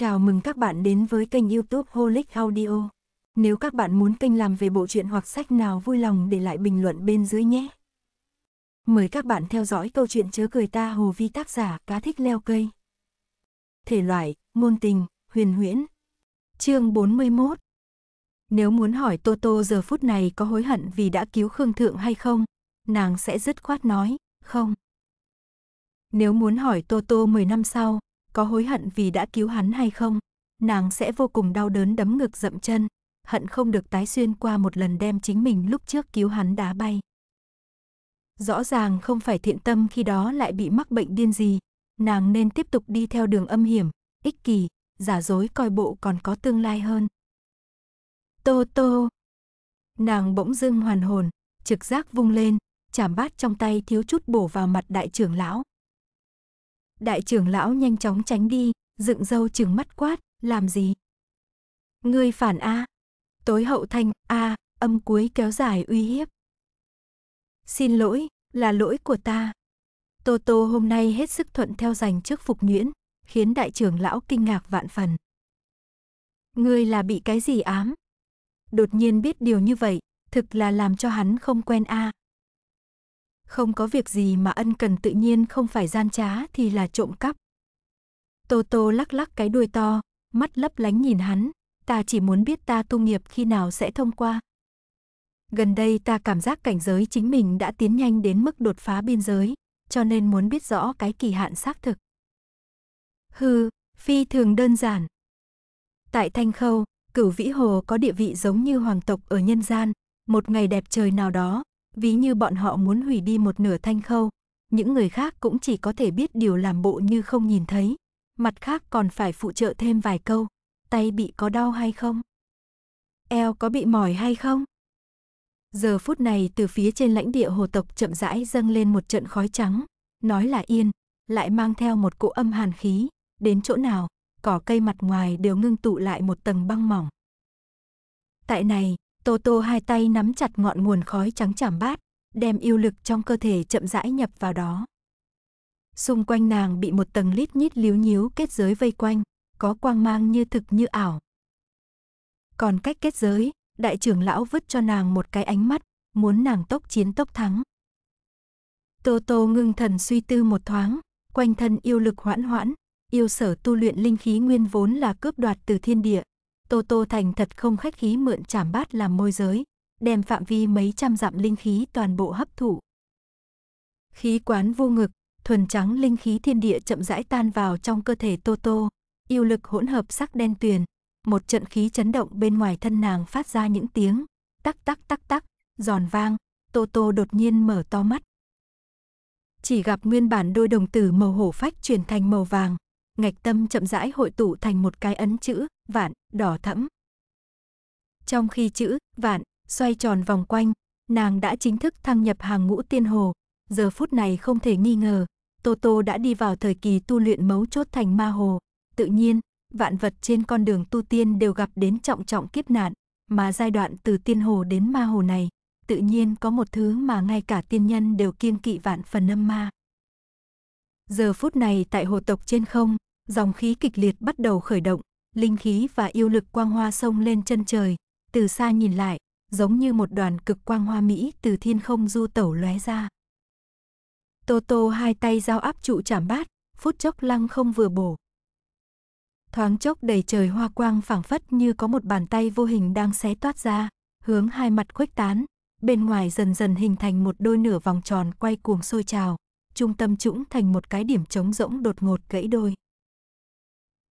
Chào mừng các bạn đến với kênh youtube Holic Audio. Nếu các bạn muốn kênh làm về bộ truyện hoặc sách nào vui lòng để lại bình luận bên dưới nhé. Mời các bạn theo dõi câu chuyện Chớ Cười Ta Hồ Vi tác giả Cá Thích Leo Cây. Thể loại, ngôn tình, huyền huyễn. Chương 41 Nếu muốn hỏi Toto giờ phút này có hối hận vì đã cứu Khương Thượng hay không, nàng sẽ dứt khoát nói, không. Nếu muốn hỏi Toto 10 năm sau, có hối hận vì đã cứu hắn hay không, nàng sẽ vô cùng đau đớn đấm ngực dậm chân, hận không được tái xuyên qua một lần đem chính mình lúc trước cứu hắn đá bay. Rõ ràng không phải thiện tâm khi đó lại bị mắc bệnh điên gì, nàng nên tiếp tục đi theo đường âm hiểm, ích kỷ, giả dối coi bộ còn có tương lai hơn. Tô tô! Nàng bỗng dưng hoàn hồn, trực giác vung lên, chảm bát trong tay thiếu chút bổ vào mặt đại trưởng lão, Đại trưởng lão nhanh chóng tránh đi, dựng râu chừng mắt quát, làm gì? Ngươi phản A. Tối hậu thanh A, âm cuối kéo dài uy hiếp. Xin lỗi, là lỗi của ta. Tô Tô hôm nay hết sức thuận theo giành trước Phục Nhuyễn, khiến đại trưởng lão kinh ngạc vạn phần. Ngươi là bị cái gì ám? Đột nhiên biết điều như vậy, thực là làm cho hắn không quen a. À. Không có việc gì mà ân cần tự nhiên không phải gian trá thì là trộm cắp. Tô Tô lắc lắc cái đuôi to, mắt lấp lánh nhìn hắn, ta chỉ muốn biết ta tu nghiệp khi nào sẽ thông qua. Gần đây ta cảm giác cảnh giới chính mình đã tiến nhanh đến mức đột phá biên giới, cho nên muốn biết rõ cái kỳ hạn xác thực. Hừ, phi thường đơn giản. Tại Thanh Khâu, Cửu Vĩ Hồ có địa vị giống như hoàng tộc ở nhân gian, một ngày đẹp trời nào đó, ví như bọn họ muốn hủy đi một nửa thanh khâu, những người khác cũng chỉ có thể biết điều làm bộ như không nhìn thấy, mặt khác còn phải phụ trợ thêm vài câu, tay bị có đau hay không? Eo có bị mỏi hay không? Giờ phút này từ phía trên lãnh địa hồ tộc chậm rãi dâng lên một trận khói trắng, nói là yên, lại mang theo một cỗ âm hàn khí, đến chỗ nào, cỏ cây mặt ngoài đều ngưng tụ lại một tầng băng mỏng. Tại này, Tô Tô hai tay nắm chặt ngọn nguồn khói trắng chảm bát, đem yêu lực trong cơ thể chậm rãi nhập vào đó. Xung quanh nàng bị một tầng lít nhít líu nhíu kết giới vây quanh, có quang mang như thực như ảo. Còn cách kết giới, đại trưởng lão vứt cho nàng một cái ánh mắt, muốn nàng tốc chiến tốc thắng. Tô Tô ngưng thần suy tư một thoáng, quanh thân yêu lực hoãn hoãn, yêu sở tu luyện linh khí nguyên vốn là cướp đoạt từ thiên địa, Tô Tô Thành thật không khách khí mượn chảm bát làm môi giới, đem phạm vi mấy trăm dặm linh khí toàn bộ hấp thụ. Khí quán vô ngực, thuần trắng linh khí thiên địa chậm rãi tan vào trong cơ thể Tô Tô, yêu lực hỗn hợp sắc đen tuyền, một trận khí chấn động bên ngoài thân nàng phát ra những tiếng tắc tắc tắc tắc, giòn vang, Tô Tô đột nhiên mở to mắt. Chỉ gặp nguyên bản đôi đồng tử màu hổ phách chuyển thành màu vàng, ngạch tâm chậm rãi hội tụ thành một cái ấn chữ, vạn, đỏ thẫm. Trong khi chữ vạn xoay tròn vòng quanh, nàng đã chính thức thăng nhập hàng ngũ tiên hồ. Giờ phút này không thể nghi ngờ, Tô Tô đã đi vào thời kỳ tu luyện mấu chốt thành ma hồ. Tự nhiên, vạn vật trên con đường tu tiên đều gặp đến trọng trọng kiếp nạn, mà giai đoạn từ tiên hồ đến ma hồ này, tự nhiên có một thứ mà ngay cả tiên nhân đều kiêng kỵ vạn phần âm ma. Giờ phút này tại hồ tộc trên không, dòng khí kịch liệt bắt đầu khởi động, linh khí và yêu lực quang hoa sông lên chân trời, từ xa nhìn lại, giống như một đoàn cực quang hoa mỹ từ thiên không du tẩu lóe ra. Tô Tô hai tay giao áp trụ chạm bát, phút chốc lăng không vừa bổ. Thoáng chốc đầy trời hoa quang phảng phất như có một bàn tay vô hình đang xé toát ra, hướng hai mặt khuếch tán, bên ngoài dần dần hình thành một đôi nửa vòng tròn quay cuồng sôi trào, trung tâm trũng thành một cái điểm trống rỗng đột ngột gãy đôi.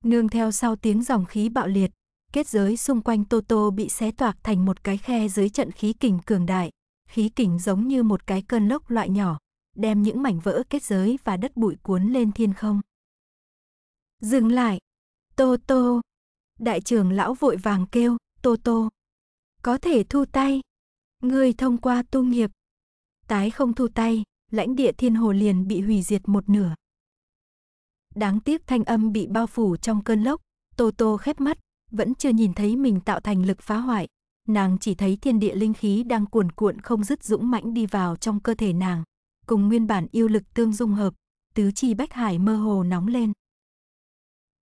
Nương theo sau tiếng dòng khí bạo liệt, kết giới xung quanh Toto bị xé toạc thành một cái khe dưới trận khí kình cường đại. Khí kình giống như một cái cơn lốc loại nhỏ, đem những mảnh vỡ kết giới và đất bụi cuốn lên thiên không. Dừng lại! Toto! Đại trưởng lão vội vàng kêu, Toto! Có thể thu tay! Ngươi thông qua tu nghiệp! Tái không thu tay, lãnh địa thiên hồ liền bị hủy diệt một nửa. Đáng tiếc thanh âm bị bao phủ trong cơn lốc, Tô Tô khép mắt, vẫn chưa nhìn thấy mình tạo thành lực phá hoại. Nàng chỉ thấy thiên địa linh khí đang cuồn cuộn không dứt dũng mãnh đi vào trong cơ thể nàng, cùng nguyên bản yêu lực tương dung hợp, tứ chi bách hải mơ hồ nóng lên.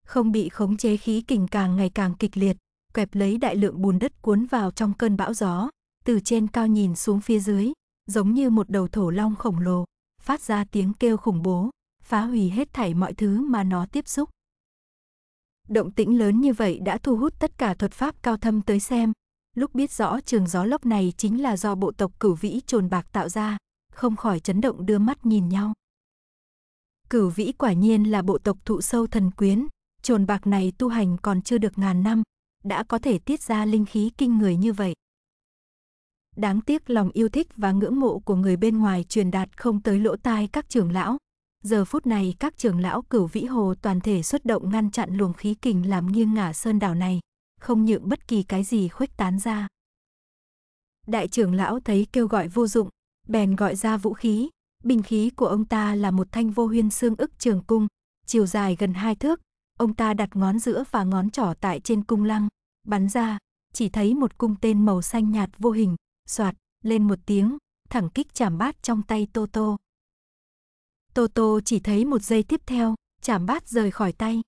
Không bị khống chế khí kình càng ngày càng kịch liệt, quẹp lấy đại lượng bùn đất cuốn vào trong cơn bão gió, từ trên cao nhìn xuống phía dưới, giống như một đầu thổ long khổng lồ, phát ra tiếng kêu khủng bố, phá hủy hết thảy mọi thứ mà nó tiếp xúc. Động tĩnh lớn như vậy đã thu hút tất cả thuật pháp cao thâm tới xem, lúc biết rõ trường gió lốc này chính là do bộ tộc cửu vĩ trồn bạc tạo ra, không khỏi chấn động đưa mắt nhìn nhau. Cửu vĩ quả nhiên là bộ tộc thụ sâu thần quyến, trồn bạc này tu hành còn chưa được ngàn năm, đã có thể tiết ra linh khí kinh người như vậy. Đáng tiếc lòng yêu thích và ngưỡng mộ của người bên ngoài truyền đạt không tới lỗ tai các trưởng lão, Giờ phút này các trưởng lão cửu vĩ hồ toàn thể xuất động ngăn chặn luồng khí kình làm nghiêng ngả sơn đảo này, không nhượng bất kỳ cái gì khuếch tán ra. Đại trưởng lão thấy kêu gọi vô dụng, bèn gọi ra vũ khí, bình khí của ông ta là một thanh vô huyên xương ức trường cung, chiều dài gần hai thước, ông ta đặt ngón giữa và ngón trỏ tại trên cung lăng, bắn ra, chỉ thấy một cung tên màu xanh nhạt vô hình, soạt, lên một tiếng, thẳng kích chạm bát trong tay Tô Tô. Toto chỉ thấy một giây tiếp theo, chạm bát rời khỏi tay.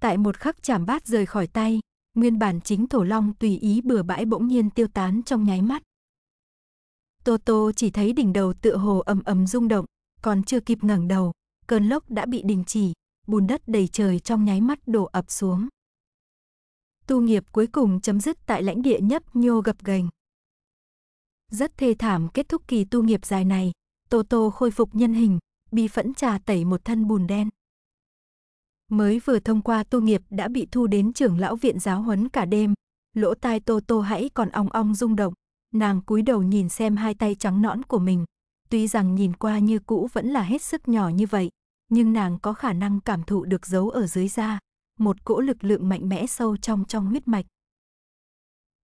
Tại một khắc chạm bát rời khỏi tay, nguyên bản chính thổ long tùy ý bừa bãi bỗng nhiên tiêu tán trong nháy mắt. Toto chỉ thấy đỉnh đầu tựa hồ ầm ầm rung động, còn chưa kịp ngẩng đầu, cơn lốc đã bị đình chỉ, bùn đất đầy trời trong nháy mắt đổ ập xuống. Tu nghiệp cuối cùng chấm dứt tại lãnh địa nhấp nhô gập ghềnh. Rất thê thảm kết thúc kỳ tu nghiệp dài này, Toto khôi phục nhân hình, bi phẫn trà tẩy một thân bùn đen. Mới vừa thông qua tu nghiệp đã bị thu đến trưởng lão viện giáo huấn cả đêm, lỗ tai Toto Tô hãy còn ong ong rung động, nàng cúi đầu nhìn xem hai tay trắng nõn của mình. Tuy rằng nhìn qua như cũ vẫn là hết sức nhỏ như vậy, nhưng nàng có khả năng cảm thụ được dấu ở dưới da, một cỗ lực lượng mạnh mẽ sâu trong trong huyết mạch.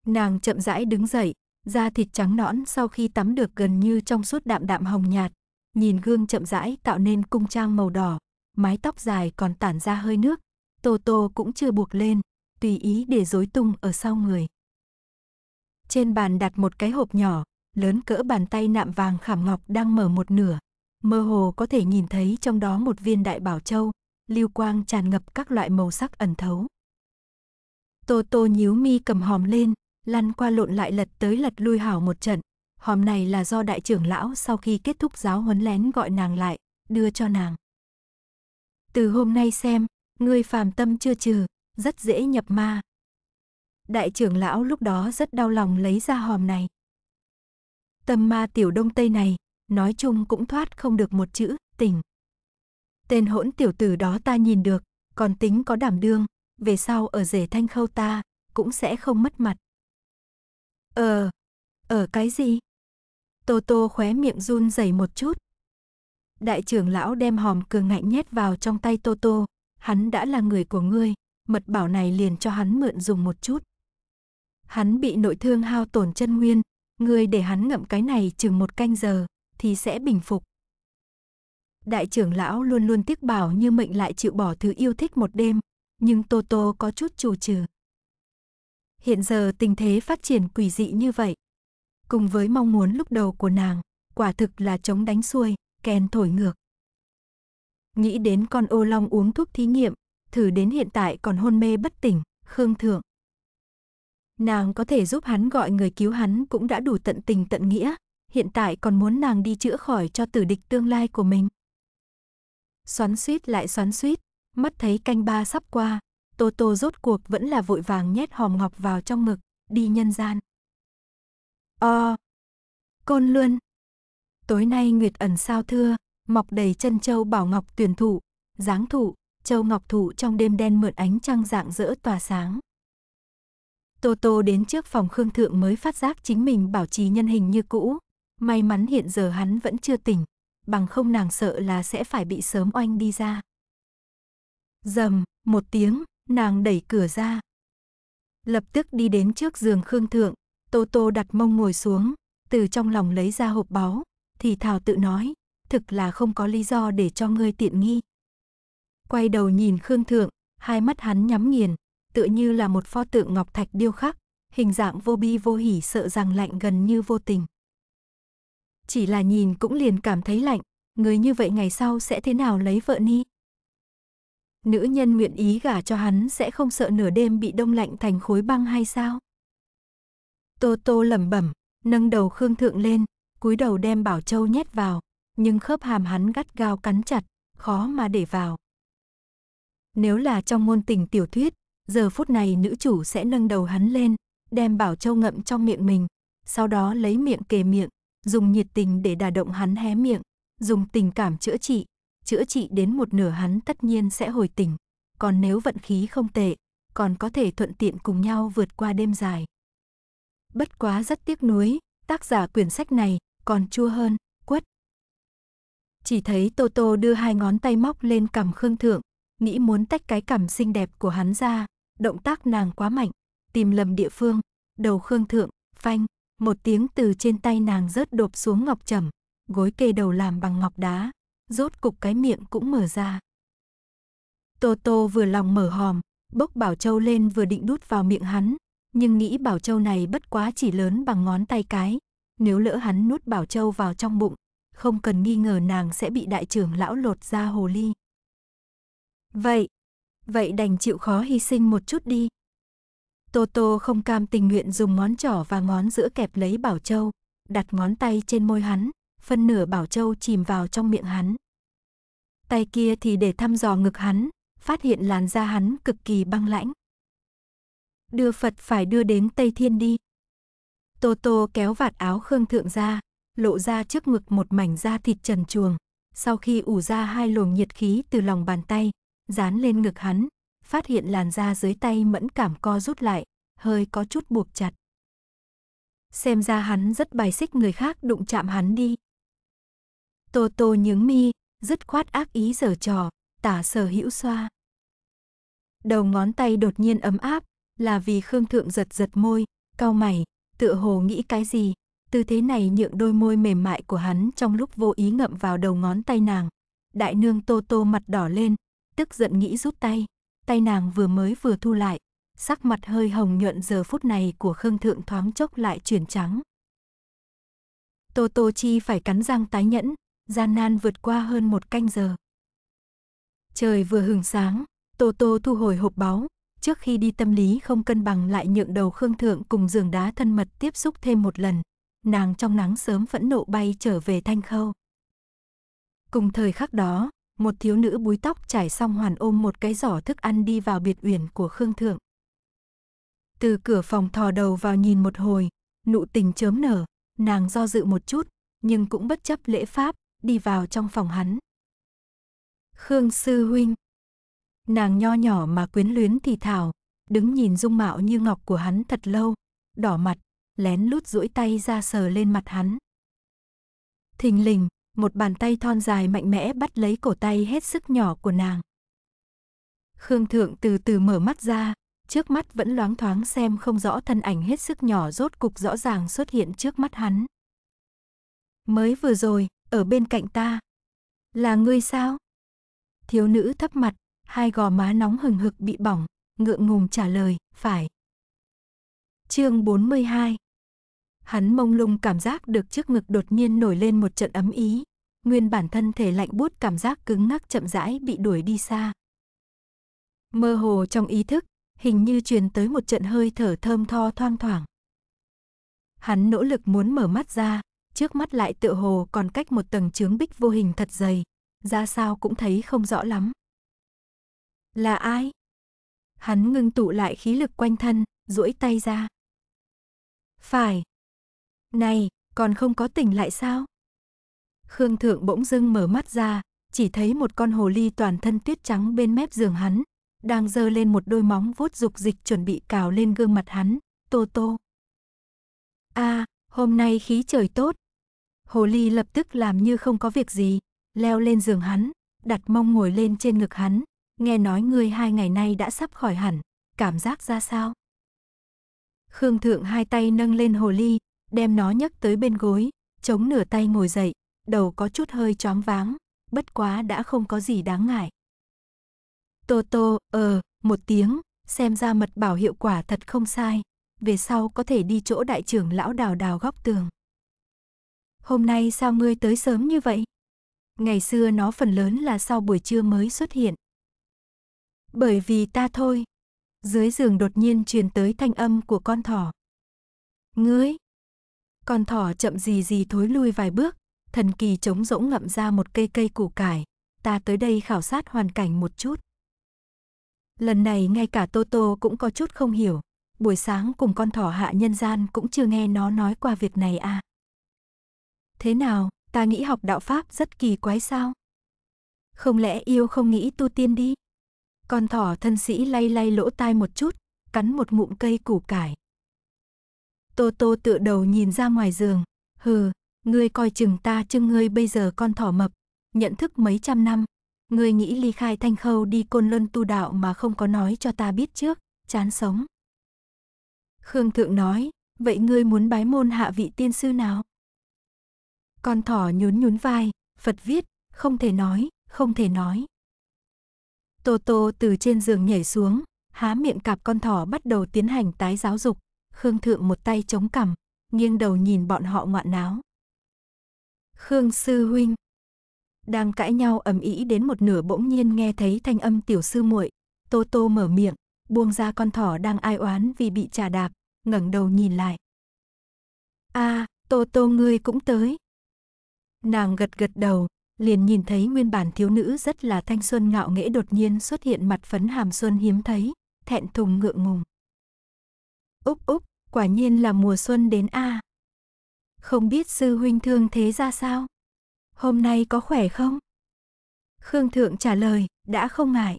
Nàng chậm rãi đứng dậy, da thịt trắng nõn sau khi tắm được gần như trong suốt đạm đạm hồng nhạt, nhìn gương chậm rãi tạo nên cung trang màu đỏ, mái tóc dài còn tản ra hơi nước, Tô Tô cũng chưa buộc lên, tùy ý để rối tung ở sau người. Trên bàn đặt một cái hộp nhỏ, lớn cỡ bàn tay nạm vàng khảm ngọc đang mở một nửa, mơ hồ có thể nhìn thấy trong đó một viên đại bảo châu, lưu quang tràn ngập các loại màu sắc ẩn thấu. Tô Tô nhíu mi cầm hòm lên, lăn qua lộn lại lật tới lật lui hảo một trận. Hôm này là do đại trưởng lão sau khi kết thúc giáo huấn lén gọi nàng lại, đưa cho nàng. Từ hôm nay xem, ngươi phàm tâm chưa trừ, rất dễ nhập ma. Đại trưởng lão lúc đó rất đau lòng lấy ra hòm này. Tâm ma tiểu đông tây này, nói chung cũng thoát không được một chữ, tình Tên hỗn tiểu tử đó ta nhìn được, còn tính có đảm đương, về sau ở rể thanh khâu ta, cũng sẽ không mất mặt. Ờ, ở ờ, cái gì? Tô Tô khóe miệng run rẩy một chút. Đại trưởng lão đem hòm cường ngạnh nhét vào trong tay Tô Tô, hắn đã là người của ngươi, mật bảo này liền cho hắn mượn dùng một chút. Hắn bị nội thương hao tổn chân nguyên, ngươi để hắn ngậm cái này chừng một canh giờ thì sẽ bình phục. Đại trưởng lão luôn luôn tiếc bảo như mệnh lại chịu bỏ thứ yêu thích một đêm, nhưng Tô Tô có chút chủ trừ. Hiện giờ tình thế phát triển quỷ dị như vậy. Cùng với mong muốn lúc đầu của nàng, quả thực là chống đánh xuôi, kèn thổi ngược. Nghĩ đến con ô long uống thuốc thí nghiệm, thử đến hiện tại còn hôn mê bất tỉnh, Khương Thượng. Nàng có thể giúp hắn gọi người cứu hắn cũng đã đủ tận tình tận nghĩa, hiện tại còn muốn nàng đi chữa khỏi cho tử địch tương lai của mình. Xoắn suýt lại xoắn suýt, mắt thấy canh ba sắp qua, Tô Tô rốt cuộc vẫn là vội vàng nhét hòm ngọc vào trong ngực, đi nhân gian. Ờ, côn luôn. Tối nay Nguyệt ẩn sao thưa, mọc đầy chân châu bảo ngọc tuyển thụ, dáng thụ, châu ngọc thụ trong đêm đen mượn ánh trăng dạng rỡ tỏa sáng. Tô Tô đến trước phòng Khương Thượng mới phát giác chính mình bảo trì nhân hình như cũ. May mắn hiện giờ hắn vẫn chưa tỉnh, bằng không nàng sợ là sẽ phải bị sớm oanh đi ra. Dầm, một tiếng, nàng đẩy cửa ra. Lập tức đi đến trước giường Khương Thượng, Tô Tô đặt mông ngồi xuống, từ trong lòng lấy ra hộp báu, thì Thảo tự nói, thực là không có lý do để cho ngươi tiện nghi. Quay đầu nhìn Khương Thượng, hai mắt hắn nhắm nghiền, tựa như là một pho tượng ngọc thạch điêu khắc, hình dạng vô bi vô hỉ sợ rằng lạnh gần như vô tình. Chỉ là nhìn cũng liền cảm thấy lạnh, người như vậy ngày sau sẽ thế nào lấy vợ ni? Nữ nhân nguyện ý gả cho hắn sẽ không sợ nửa đêm bị đông lạnh thành khối băng hay sao? Tô Tô lẩm bẩm, nâng đầu Khương Thượng lên, cúi đầu đem Bảo Châu nhét vào, nhưng khớp hàm hắn gắt gao cắn chặt, khó mà để vào. Nếu là trong môn tình tiểu thuyết, giờ phút này nữ chủ sẽ nâng đầu hắn lên, đem Bảo Châu ngậm trong miệng mình, sau đó lấy miệng kề miệng, dùng nhiệt tình để đả động hắn hé miệng, dùng tình cảm chữa trị, chữa trị đến một nửa hắn tất nhiên sẽ hồi tỉnh, còn nếu vận khí không tệ, còn có thể thuận tiện cùng nhau vượt qua đêm dài. Bất quá rất tiếc nuối, tác giả quyển sách này còn chua hơn, quất. Chỉ thấy Tô Tô đưa hai ngón tay móc lên cằm Khương Thượng, nghĩ muốn tách cái cằm xinh đẹp của hắn ra, động tác nàng quá mạnh, tìm lầm địa phương, đầu Khương Thượng, phanh, một tiếng từ trên tay nàng rớt đột xuống ngọc trầm, gối kê đầu làm bằng ngọc đá, rốt cục cái miệng cũng mở ra. Tô Tô vừa lòng mở hòm, bốc Bảo Châu lên vừa định đút vào miệng hắn, nhưng nghĩ Bảo Châu này bất quá chỉ lớn bằng ngón tay cái, nếu lỡ hắn nuốt Bảo Châu vào trong bụng, không cần nghi ngờ nàng sẽ bị đại trưởng lão lột ra hồ ly. Vậy, vậy đành chịu khó hy sinh một chút đi. Tô Tô không cam tình nguyện dùng ngón trỏ và ngón giữa kẹp lấy Bảo Châu, đặt ngón tay trên môi hắn, phân nửa bảo châu chìm vào trong miệng hắn. Tay kia thì để thăm dò ngực hắn, phát hiện làn da hắn cực kỳ băng lãnh. Đưa Phật phải đưa đến Tây Thiên đi. Tô Tô kéo vạt áo Khương Thượng ra, lộ ra trước ngực một mảnh da thịt trần chuồng. Sau khi ủ ra hai luồng nhiệt khí từ lòng bàn tay, dán lên ngực hắn, phát hiện làn da dưới tay mẫn cảm co rút lại, hơi có chút buộc chặt. Xem ra hắn rất bài xích người khác đụng chạm hắn đi. Tô Tô nhướng mi, dứt khoát ác ý giở trò, tả sở hữu xoa. Đầu ngón tay đột nhiên ấm áp, là vì Khương Thượng giật giật môi, cau mày, tựa hồ nghĩ cái gì, tư thế này nhượng đôi môi mềm mại của hắn trong lúc vô ý ngậm vào đầu ngón tay nàng. Đại nương Tô Tô mặt đỏ lên, tức giận nghĩ rút tay, tay nàng vừa mới vừa thu lại, sắc mặt hơi hồng nhuận giờ phút này của Khương Thượng thoáng chốc lại chuyển trắng. Tô Tô Chi phải cắn răng tái nhẫn, gian nan vượt qua hơn một canh giờ. Trời vừa hưởng sáng, Tô Tô thu hồi hộp báu trước khi đi tâm lý không cân bằng lại nhượng đầu Khương Thượng cùng giường đá thân mật tiếp xúc thêm một lần. Nàng trong nắng sớm phẫn nộ bay trở về thanh khâu. Cùng thời khắc đó, một thiếu nữ búi tóc trải xong hoàn ôm một cái giỏ thức ăn đi vào biệt uyển của Khương Thượng. Từ cửa phòng thò đầu vào nhìn một hồi, nụ tình chớm nở, nàng do dự một chút, nhưng cũng bất chấp lễ pháp, đi vào trong phòng hắn. Khương Sư Huynh Nàng nho nhỏ mà quyến luyến thì thảo, đứng nhìn dung mạo như ngọc của hắn thật lâu, đỏ mặt, lén lút duỗi tay ra sờ lên mặt hắn. Thình lình, một bàn tay thon dài mạnh mẽ bắt lấy cổ tay hết sức nhỏ của nàng. Khương Thượng từ từ mở mắt ra, trước mắt vẫn loáng thoáng xem không rõ thân ảnh hết sức nhỏ rốt cục rõ ràng xuất hiện trước mắt hắn. Mới vừa rồi, ở bên cạnh ta. Là ngươi sao? Thiếu nữ thấp mặt, hai gò má nóng hừng hực bị bỏng, ngượng ngùng trả lời, phải. Chương 42 Hắn mông lung cảm giác được trước ngực đột nhiên nổi lên một trận ấm ý, nguyên bản thân thể lạnh buốt cảm giác cứng ngắc chậm rãi bị đuổi đi xa. Mơ hồ trong ý thức, hình như truyền tới một trận hơi thở thơm tho thoang thoảng. Hắn nỗ lực muốn mở mắt ra, trước mắt lại tựa hồ còn cách một tầng chướng bích vô hình thật dày, ra sao cũng thấy không rõ lắm. Là ai? Hắn ngưng tụ lại khí lực quanh thân, duỗi tay ra. Phải. Này, còn không có tỉnh lại sao? Khương Thượng bỗng dưng mở mắt ra, chỉ thấy một con hồ ly toàn thân tuyết trắng bên mép giường hắn, đang giơ lên một đôi móng vuốt dục dịch chuẩn bị cào lên gương mặt hắn, tô tô. a à, hôm nay khí trời tốt, Hồ ly lập tức làm như không có việc gì, leo lên giường hắn, đặt mông ngồi lên trên ngực hắn, nghe nói ngươi hai ngày nay đã sắp khỏi hẳn, cảm giác ra sao? Khương Thượng hai tay nâng lên hồ ly, đem nó nhấc tới bên gối, chống nửa tay ngồi dậy, đầu có chút hơi chóng váng, bất quá đã không có gì đáng ngại. Tô tô, ờ, một tiếng, xem ra mật bảo hiệu quả thật không sai, về sau có thể đi chỗ đại trưởng lão đào đào góc tường hôm nay sao ngươi tới sớm như vậy? Ngày xưa nó phần lớn là sau buổi trưa mới xuất hiện. Bởi vì ta thôi. Dưới giường đột nhiên truyền tới thanh âm của con thỏ. Ngươi! Con thỏ chậm gì gì thối lui vài bước, thần kỳ trống rỗng ngậm ra một cây cây củ cải. Ta tới đây khảo sát hoàn cảnh một chút. Lần này ngay cả Toto cũng có chút không hiểu. Buổi sáng cùng con thỏ hạ nhân gian cũng chưa nghe nó nói qua việc này à. Thế nào, ta nghĩ học đạo Pháp rất kỳ quái sao? Không lẽ yêu không nghĩ tu tiên đi? Con thỏ thân sĩ lay lay lỗ tai một chút, cắn một ngụm cây củ cải. Tô tô tựa đầu nhìn ra ngoài giường, hừ, ngươi coi chừng ta chưng ngươi bây giờ con thỏ mập, nhận thức mấy trăm năm. Ngươi nghĩ ly khai thanh khâu đi côn luân tu đạo mà không có nói cho ta biết trước, chán sống. Khương Thượng nói, vậy ngươi muốn bái môn hạ vị tiên sư nào? Con thỏ nhún nhún vai, Phật viết, không thể nói, không thể nói. Tô Tô từ trên giường nhảy xuống, há miệng cạp con thỏ bắt đầu tiến hành tái giáo dục. Khương Thượng một tay chống cằm, nghiêng đầu nhìn bọn họ ngoạn náo. Khương Sư Huynh Đang cãi nhau ầm ĩ đến một nửa bỗng nhiên nghe thấy thanh âm tiểu sư muội Tô Tô mở miệng, buông ra con thỏ đang ai oán vì bị trà đạp, ngẩng đầu nhìn lại. a à, Tô Tô ngươi cũng tới, Nàng gật gật đầu, liền nhìn thấy nguyên bản thiếu nữ rất là thanh xuân ngạo nghễ đột nhiên xuất hiện mặt phấn hàm xuân hiếm thấy, thẹn thùng ngượng ngùng. úp úp quả nhiên là mùa xuân đến a. À. Không biết sư huynh thương thế ra sao? Hôm nay có khỏe không? Khương Thượng trả lời, đã không ngại.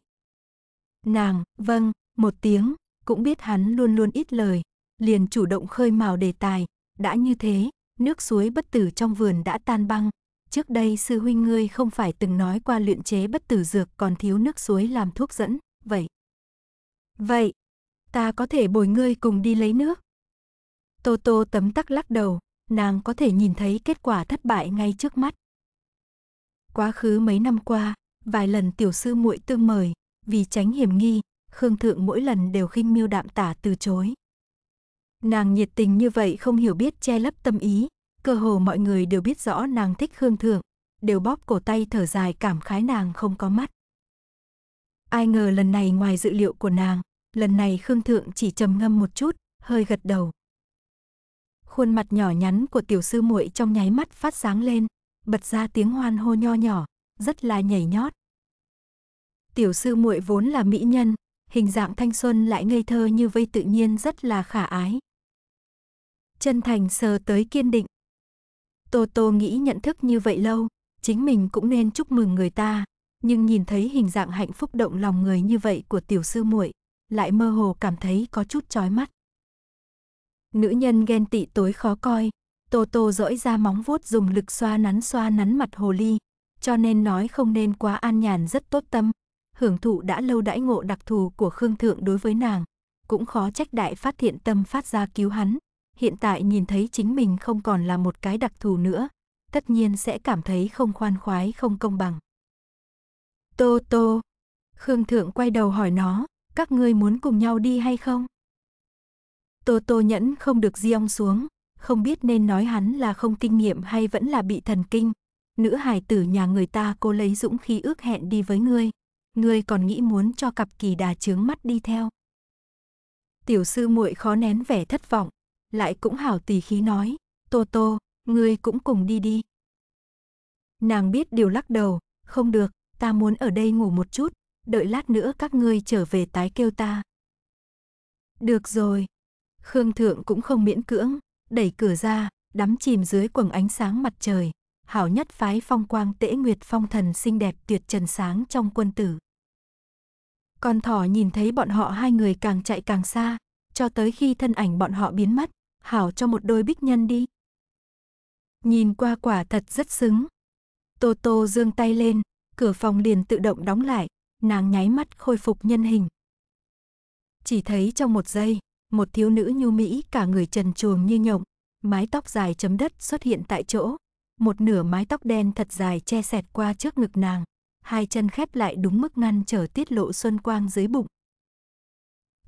Nàng, vâng, một tiếng, cũng biết hắn luôn luôn ít lời, liền chủ động khơi mào đề tài, đã như thế, nước suối bất tử trong vườn đã tan băng. Trước đây sư huynh ngươi không phải từng nói qua luyện chế bất tử dược còn thiếu nước suối làm thuốc dẫn, vậy. Vậy, ta có thể bồi ngươi cùng đi lấy nước. Tô Tô tấm tắc lắc đầu, nàng có thể nhìn thấy kết quả thất bại ngay trước mắt. Quá khứ mấy năm qua, vài lần tiểu sư muội tương mời, vì tránh hiểm nghi, Khương Thượng mỗi lần đều khinh miêu đạm tả từ chối. Nàng nhiệt tình như vậy không hiểu biết che lấp tâm ý, cơ hồ mọi người đều biết rõ nàng thích Khương Thượng, đều bóp cổ tay thở dài cảm khái nàng không có mắt. Ai ngờ lần này ngoài dự liệu của nàng, lần này Khương Thượng chỉ trầm ngâm một chút, hơi gật đầu. Khuôn mặt nhỏ nhắn của tiểu sư muội trong nháy mắt phát sáng lên, bật ra tiếng hoan hô nho nhỏ, rất là nhảy nhót. Tiểu sư muội vốn là mỹ nhân, hình dạng thanh xuân lại ngây thơ như vây tự nhiên rất là khả ái, chân thành sờ tới kiên định. Tô Tô nghĩ nhận thức như vậy lâu, chính mình cũng nên chúc mừng người ta, nhưng nhìn thấy hình dạng hạnh phúc động lòng người như vậy của tiểu sư muội, lại mơ hồ cảm thấy có chút chói mắt. Nữ nhân ghen tị tối khó coi, Tô Tô dỗi ra móng vuốt dùng lực xoa nắn xoa nắn mặt hồ ly, cho nên nói không nên quá an nhàn rất tốt tâm, hưởng thụ đã lâu đãi ngộ đặc thù của Khương Thượng đối với nàng, cũng khó trách đại phát thiện tâm phát ra cứu hắn, hiện tại nhìn thấy chính mình không còn là một cái đặc thù nữa, tất nhiên sẽ cảm thấy không khoan khoái không công bằng. Tô Tô, Khương Thượng quay đầu hỏi nó, các ngươi muốn cùng nhau đi hay không? Tô Tô nhẫn không được di ong xuống, không biết nên nói hắn là không kinh nghiệm hay vẫn là bị thần kinh. Nữ hài tử nhà người ta cô lấy dũng khí ước hẹn đi với ngươi, ngươi còn nghĩ muốn cho cặp kỳ đà chướng mắt đi theo. Tiểu sư muội khó nén vẻ thất vọng, lại cũng hảo tỉ khí nói, Tô Tô, ngươi cũng cùng đi đi. Nàng biết điều lắc đầu, không được, ta muốn ở đây ngủ một chút, đợi lát nữa các ngươi trở về tái kêu ta. Được rồi. Khương Thượng cũng không miễn cưỡng, đẩy cửa ra, đắm chìm dưới quầng ánh sáng mặt trời. Hảo nhất phái phong quang tễ nguyệt phong thần xinh đẹp tuyệt trần sáng trong quân tử. Con thỏ nhìn thấy bọn họ hai người càng chạy càng xa, cho tới khi thân ảnh bọn họ biến mất, hảo cho một đôi bích nhân đi. Nhìn qua quả thật rất xứng. Tô Tô dương tay lên, cửa phòng liền tự động đóng lại, nàng nháy mắt khôi phục nhân hình. Chỉ thấy trong một giây, một thiếu nữ nhu mỹ cả người trần truồng như nhộng, mái tóc dài chấm đất xuất hiện tại chỗ. Một nửa mái tóc đen thật dài che sẹt qua trước ngực nàng, hai chân khép lại đúng mức ngăn trở tiết lộ xuân quang dưới bụng.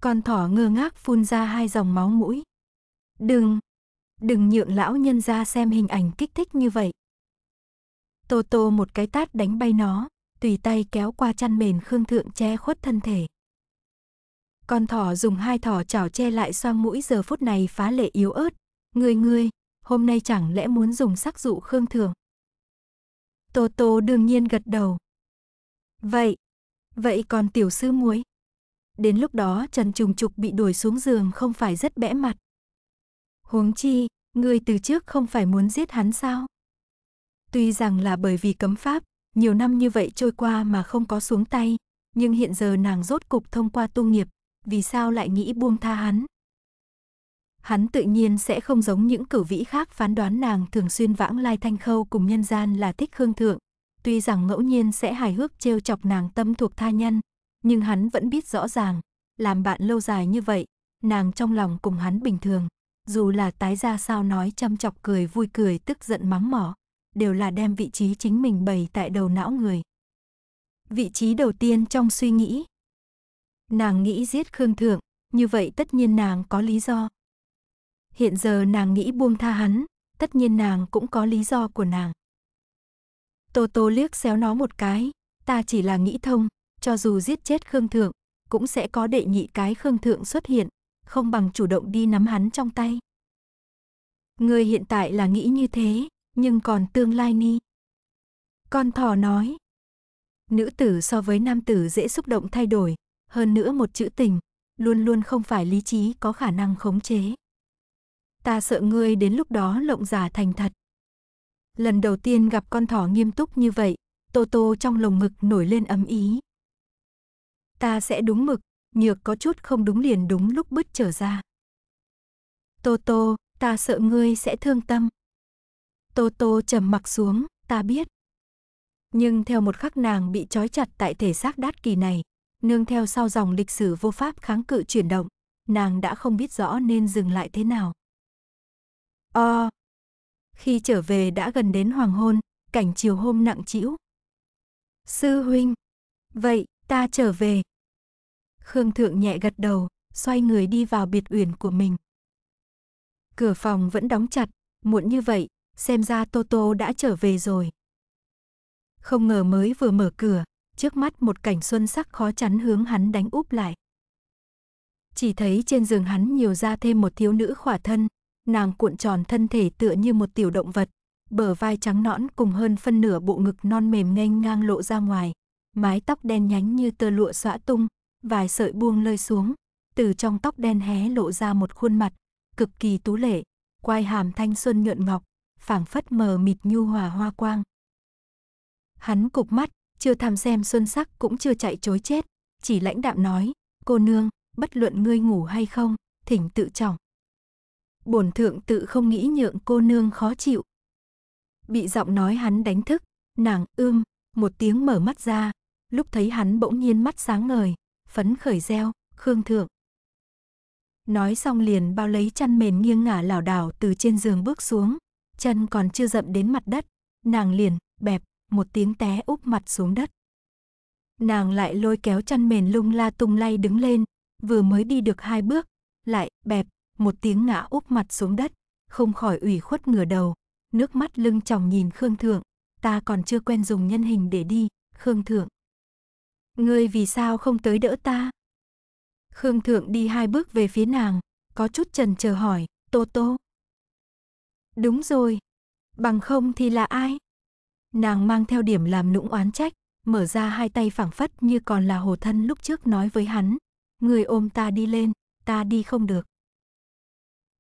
Con thỏ ngơ ngác phun ra hai dòng máu mũi. Đừng, đừng nhượng lão nhân ra xem hình ảnh kích thích như vậy. Tô Tô một cái tát đánh bay nó, tùy tay kéo qua chăn mền Khương Thượng che khuất thân thể. Con thỏ dùng hai thỏ chảo che lại xoang mũi giờ phút này phá lệ yếu ớt. Ngươi ngươi, hôm nay chẳng lẽ muốn dùng sắc dụ Khương Thượng? Tô Tô đương nhiên gật đầu. Vậy, vậy còn tiểu sư muối? Đến lúc đó Trần Trùng Trục bị đuổi xuống giường không phải rất bẽ mặt. Huống chi, ngươi từ trước không phải muốn giết hắn sao? Tuy rằng là bởi vì cấm pháp, nhiều năm như vậy trôi qua mà không có xuống tay, nhưng hiện giờ nàng rốt cục thông qua tu nghiệp, vì sao lại nghĩ buông tha hắn? Hắn tự nhiên sẽ không giống những cử vĩ khác phán đoán nàng thường xuyên vãng lai thanh khâu cùng nhân gian là thích hương thượng, tuy rằng ngẫu nhiên sẽ hài hước trêu chọc nàng tâm thuộc tha nhân, nhưng hắn vẫn biết rõ ràng, làm bạn lâu dài như vậy, nàng trong lòng cùng hắn bình thường dù là tái ra sao nói chăm chọc cười vui cười tức giận mắng mỏ, đều là đem vị trí chính mình bày tại đầu não người. Vị trí đầu tiên trong suy nghĩ. Nàng nghĩ giết Khương Thượng, như vậy tất nhiên nàng có lý do. Hiện giờ nàng nghĩ buông tha hắn, tất nhiên nàng cũng có lý do của nàng. Tô Tô liếc xéo nó một cái, ta chỉ là nghĩ thông, cho dù giết chết Khương Thượng, cũng sẽ có đệ nhị cái Khương Thượng xuất hiện, không bằng chủ động đi nắm hắn trong tay. Người hiện tại là nghĩ như thế, nhưng còn tương lai ni. Con thỏ nói. Nữ tử so với nam tử dễ xúc động thay đổi, hơn nữa một chữ tình, luôn luôn không phải lý trí có khả năng khống chế. Ta sợ ngươi đến lúc đó lộng giả thành thật. Lần đầu tiên gặp con thỏ nghiêm túc như vậy, Tô Tô trong lồng ngực nổi lên ấm ý. Ta sẽ đúng mực, nhược có chút không đúng liền đúng lúc bứt trở ra. Tô Tô, ta sợ ngươi sẽ thương tâm. Tô Tô trầm mặc xuống, ta biết. Nhưng theo một khắc nàng bị trói chặt tại thể xác đát kỳ này, nương theo sau dòng lịch sử vô pháp kháng cự chuyển động, nàng đã không biết rõ nên dừng lại thế nào. O. À, khi trở về đã gần đến hoàng hôn, cảnh chiều hôm nặng trĩu. Sư huynh, vậy ta trở về. Khương Thượng nhẹ gật đầu, xoay người đi vào biệt uyển của mình. Cửa phòng vẫn đóng chặt, muộn như vậy, xem ra Toto đã trở về rồi. Không ngờ mới vừa mở cửa, trước mắt một cảnh xuân sắc khó chắn hướng hắn đánh úp lại. Chỉ thấy trên giường hắn nhiều ra thêm một thiếu nữ khỏa thân, nàng cuộn tròn thân thể tựa như một tiểu động vật, bờ vai trắng nõn cùng hơn phân nửa bộ ngực non mềm nghênh ngang lộ ra ngoài, mái tóc đen nhánh như tơ lụa xõa tung, vài sợi buông lơi xuống, từ trong tóc đen hé lộ ra một khuôn mặt, cực kỳ tú lệ, quai hàm thanh xuân nhuận ngọc, phảng phất mờ mịt nhu hòa hoa quang. Hắn cục mắt, chưa tham xem xuân sắc cũng chưa chạy chối chết, chỉ lãnh đạm nói, cô nương, bất luận ngươi ngủ hay không, thỉnh tự trọng. Bổn thượng tự không nghĩ nhượng cô nương khó chịu. Bị giọng nói hắn đánh thức, nàng ưm, một tiếng mở mắt ra, lúc thấy hắn bỗng nhiên mắt sáng ngời, phấn khởi reo, Khương Thượng. Nói xong liền bao lấy chăn mền nghiêng ngả lảo đảo từ trên giường bước xuống, chân còn chưa dậm đến mặt đất, nàng liền, bẹp, một tiếng té úp mặt xuống đất. Nàng lại lôi kéo chăn mền lung la tung lay đứng lên, vừa mới đi được hai bước, lại, bẹp, một tiếng ngã úp mặt xuống đất, không khỏi ủy khuất ngửa đầu, nước mắt lưng tròng nhìn Khương Thượng, ta còn chưa quen dùng nhân hình để đi, Khương Thượng. Ngươi vì sao không tới đỡ ta? Khương Thượng đi hai bước về phía nàng, có chút trần chờ hỏi, Tô Tô. Đúng rồi, bằng không thì là ai? Nàng mang theo điểm làm nũng oán trách, mở ra hai tay phẳng phất như còn là hồ thân lúc trước nói với hắn. Người ôm ta đi lên, ta đi không được.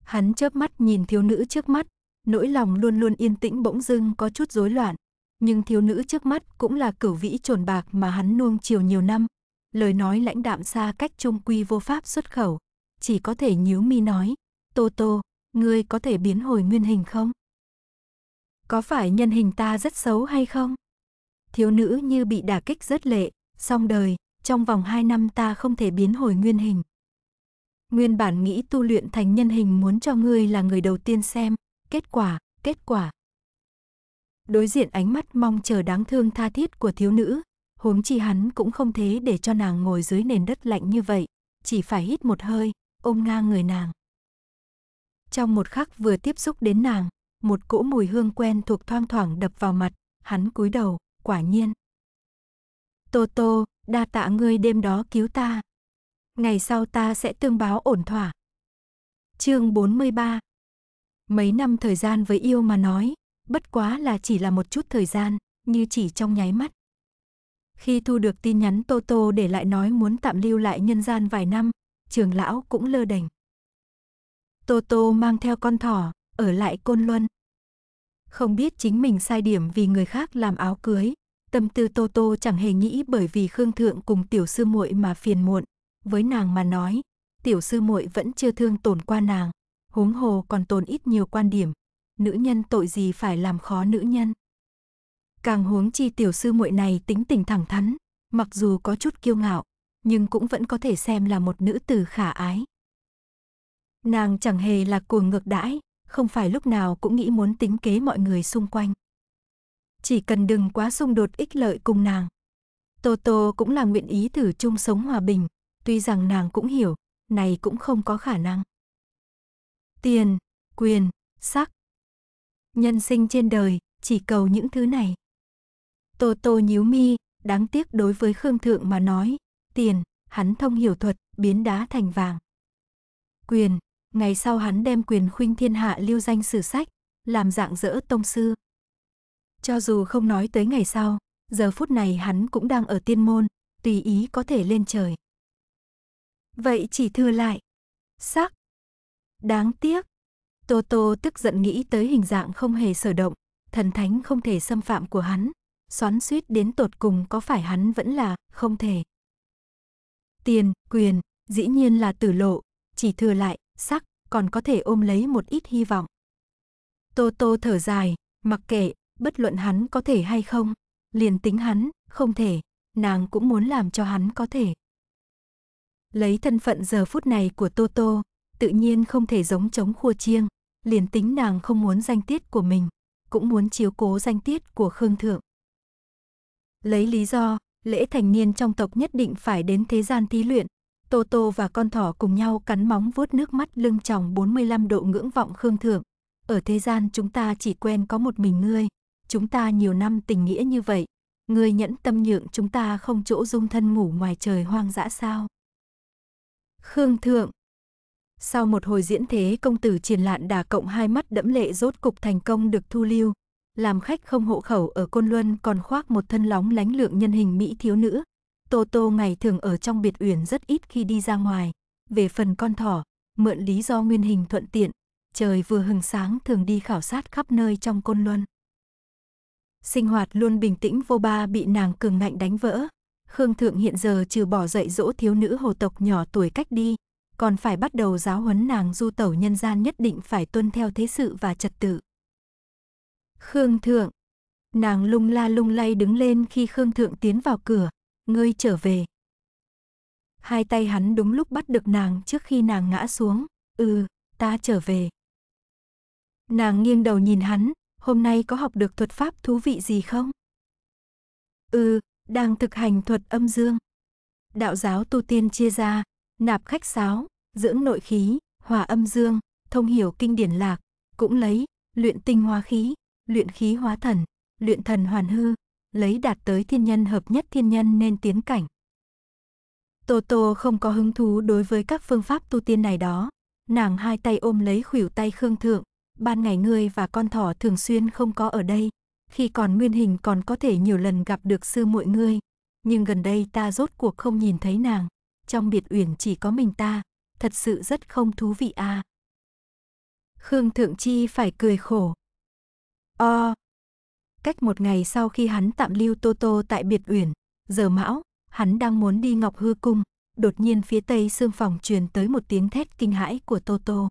Hắn chớp mắt nhìn thiếu nữ trước mắt, nỗi lòng luôn luôn yên tĩnh bỗng dưng có chút rối loạn, nhưng thiếu nữ trước mắt cũng là cửu vĩ trồn bạc mà hắn nuông chiều nhiều năm. Lời nói lãnh đạm xa cách trung quy vô pháp xuất khẩu, chỉ có thể nhíu mi nói, Tô Tô, ngươi có thể biến hồi nguyên hình không? Có phải nhân hình ta rất xấu hay không? Thiếu nữ như bị đả kích rất lệ, song đời, trong vòng hai năm ta không thể biến hồi nguyên hình. Nguyên bản nghĩ tu luyện thành nhân hình muốn cho ngươi là người đầu tiên xem, kết quả, kết quả, đối diện ánh mắt mong chờ đáng thương tha thiết của thiếu nữ, huống chi hắn cũng không thế để cho nàng ngồi dưới nền đất lạnh như vậy, chỉ phải hít một hơi, ôm ngang người nàng. Trong một khắc vừa tiếp xúc đến nàng, một cỗ mùi hương quen thuộc thoang thoảng đập vào mặt, hắn cúi đầu, quả nhiên. Tô Tô, đa tạ ngươi đêm đó cứu ta. Ngày sau ta sẽ tương báo ổn thỏa. Chương 43 Mấy năm thời gian với yêu mà nói, bất quá là chỉ là một chút thời gian, như chỉ trong nháy mắt. Khi thu được tin nhắn Toto để lại nói muốn tạm lưu lại nhân gian vài năm, trường lão cũng lơ đành. Toto mang theo con thỏ, ở lại Côn Luân. Không biết chính mình sai điểm vì người khác làm áo cưới, tâm tư Toto chẳng hề nghĩ bởi vì Khương Thượng cùng tiểu sư muội mà phiền muộn, với nàng mà nói, tiểu sư muội vẫn chưa thương tổn qua nàng, huống hồ còn tồn ít nhiều quan điểm, nữ nhân tội gì phải làm khó nữ nhân. Càng huống chi tiểu sư muội này tính tình thẳng thắn, mặc dù có chút kiêu ngạo, nhưng cũng vẫn có thể xem là một nữ tử khả ái. Nàng chẳng hề là cuồng ngược đãi, không phải lúc nào cũng nghĩ muốn tính kế mọi người xung quanh. Chỉ cần đừng quá xung đột ích lợi cùng nàng. Tô Tô cũng là nguyện ý thử chung sống hòa bình, tuy rằng nàng cũng hiểu, này cũng không có khả năng. Tiền, quyền, sắc, Nhân sinh trên đời, chỉ cầu những thứ này. Tô Tô nhíu mi, đáng tiếc đối với Khương Thượng mà nói, tiền, hắn thông hiểu thuật, biến đá thành vàng. Quyền, ngày sau hắn đem quyền khuynh thiên hạ lưu danh sử sách, làm dạng dỡ tông sư. Cho dù không nói tới ngày sau, giờ phút này hắn cũng đang ở tiên môn, tùy ý có thể lên trời. Vậy chỉ thừa lại. Sắc. Đáng tiếc. Toto tức giận nghĩ tới hình dạng không hề sở động, thần thánh không thể xâm phạm của hắn, xoắn suýt đến tột cùng có phải hắn vẫn là không thể. Tiền, quyền, dĩ nhiên là tử lộ, chỉ thừa lại, sắc, còn có thể ôm lấy một ít hy vọng. Toto thở dài, mặc kệ, bất luận hắn có thể hay không, liền tính hắn, không thể, nàng cũng muốn làm cho hắn có thể. Lấy thân phận giờ phút này của Toto tự nhiên không thể giống chống khua chiêng, liền tính nàng không muốn danh tiết của mình, cũng muốn chiếu cố danh tiết của Khương Thượng. Lấy lý do, lễ thành niên trong tộc nhất định phải đến thế gian thí luyện, Tô Tô và con thỏ cùng nhau cắn móng vuốt nước mắt lưng tròng 45 độ ngưỡng vọng Khương Thượng. Ở thế gian chúng ta chỉ quen có một mình ngươi, chúng ta nhiều năm tình nghĩa như vậy, ngươi nhẫn tâm nhượng chúng ta không chỗ dung thân ngủ ngoài trời hoang dã sao. Khương Thượng, sau một hồi diễn thế công tử triển lạn đà cộng hai mắt đẫm lệ rốt cục thành công được thu lưu. Làm khách không hộ khẩu ở Côn Luân còn khoác một thân lóng lánh lượng nhân hình Mỹ thiếu nữ. Tô Tô ngày thường ở trong biệt uyển rất ít khi đi ra ngoài. Về phần con thỏ, mượn lý do nguyên hình thuận tiện, trời vừa hừng sáng thường đi khảo sát khắp nơi trong Côn Luân. Sinh hoạt luôn bình tĩnh vô ba bị nàng cường ngạnh đánh vỡ. Khương Thượng hiện giờ trừ bỏ dạy dỗ thiếu nữ hồ tộc nhỏ tuổi cách đi, còn phải bắt đầu giáo huấn nàng du tẩu nhân gian nhất định phải tuân theo thế sự và trật tự. Khương Thượng Nàng lung la lung lay đứng lên khi Khương Thượng tiến vào cửa, ngươi trở về. Hai tay hắn đúng lúc bắt được nàng trước khi nàng ngã xuống, ừ, ta trở về. Nàng nghiêng đầu nhìn hắn, hôm nay có học được thuật pháp thú vị gì không? Ừ, đang thực hành thuật âm dương. Đạo giáo tu tiên chia ra, nạp khách sáo, dưỡng nội khí, hòa âm dương, thông hiểu kinh điển lạc, cũng lấy, luyện tinh hóa khí, luyện khí hóa thần, luyện thần hoàn hư, lấy đạt tới thiên nhân hợp nhất thiên nhân nên tiến cảnh. Tô Tô không có hứng thú đối với các phương pháp tu tiên này đó, nàng hai tay ôm lấy khuỷu tay Khương Thượng, ban ngày ngươi và con thỏ thường xuyên không có ở đây, khi còn nguyên hình còn có thể nhiều lần gặp được sư muội ngươi, nhưng gần đây ta rốt cuộc không nhìn thấy nàng trong biệt uyển chỉ có mình ta, thật sự rất không thú vị à. Khương Thượng Chi phải cười khổ. O. Cách một ngày sau khi hắn tạm lưu Tô Tô tại biệt uyển, giờ mão, hắn đang muốn đi Ngọc Hư Cung, đột nhiên phía tây xương phòng truyền tới một tiếng thét kinh hãi của Tô Tô.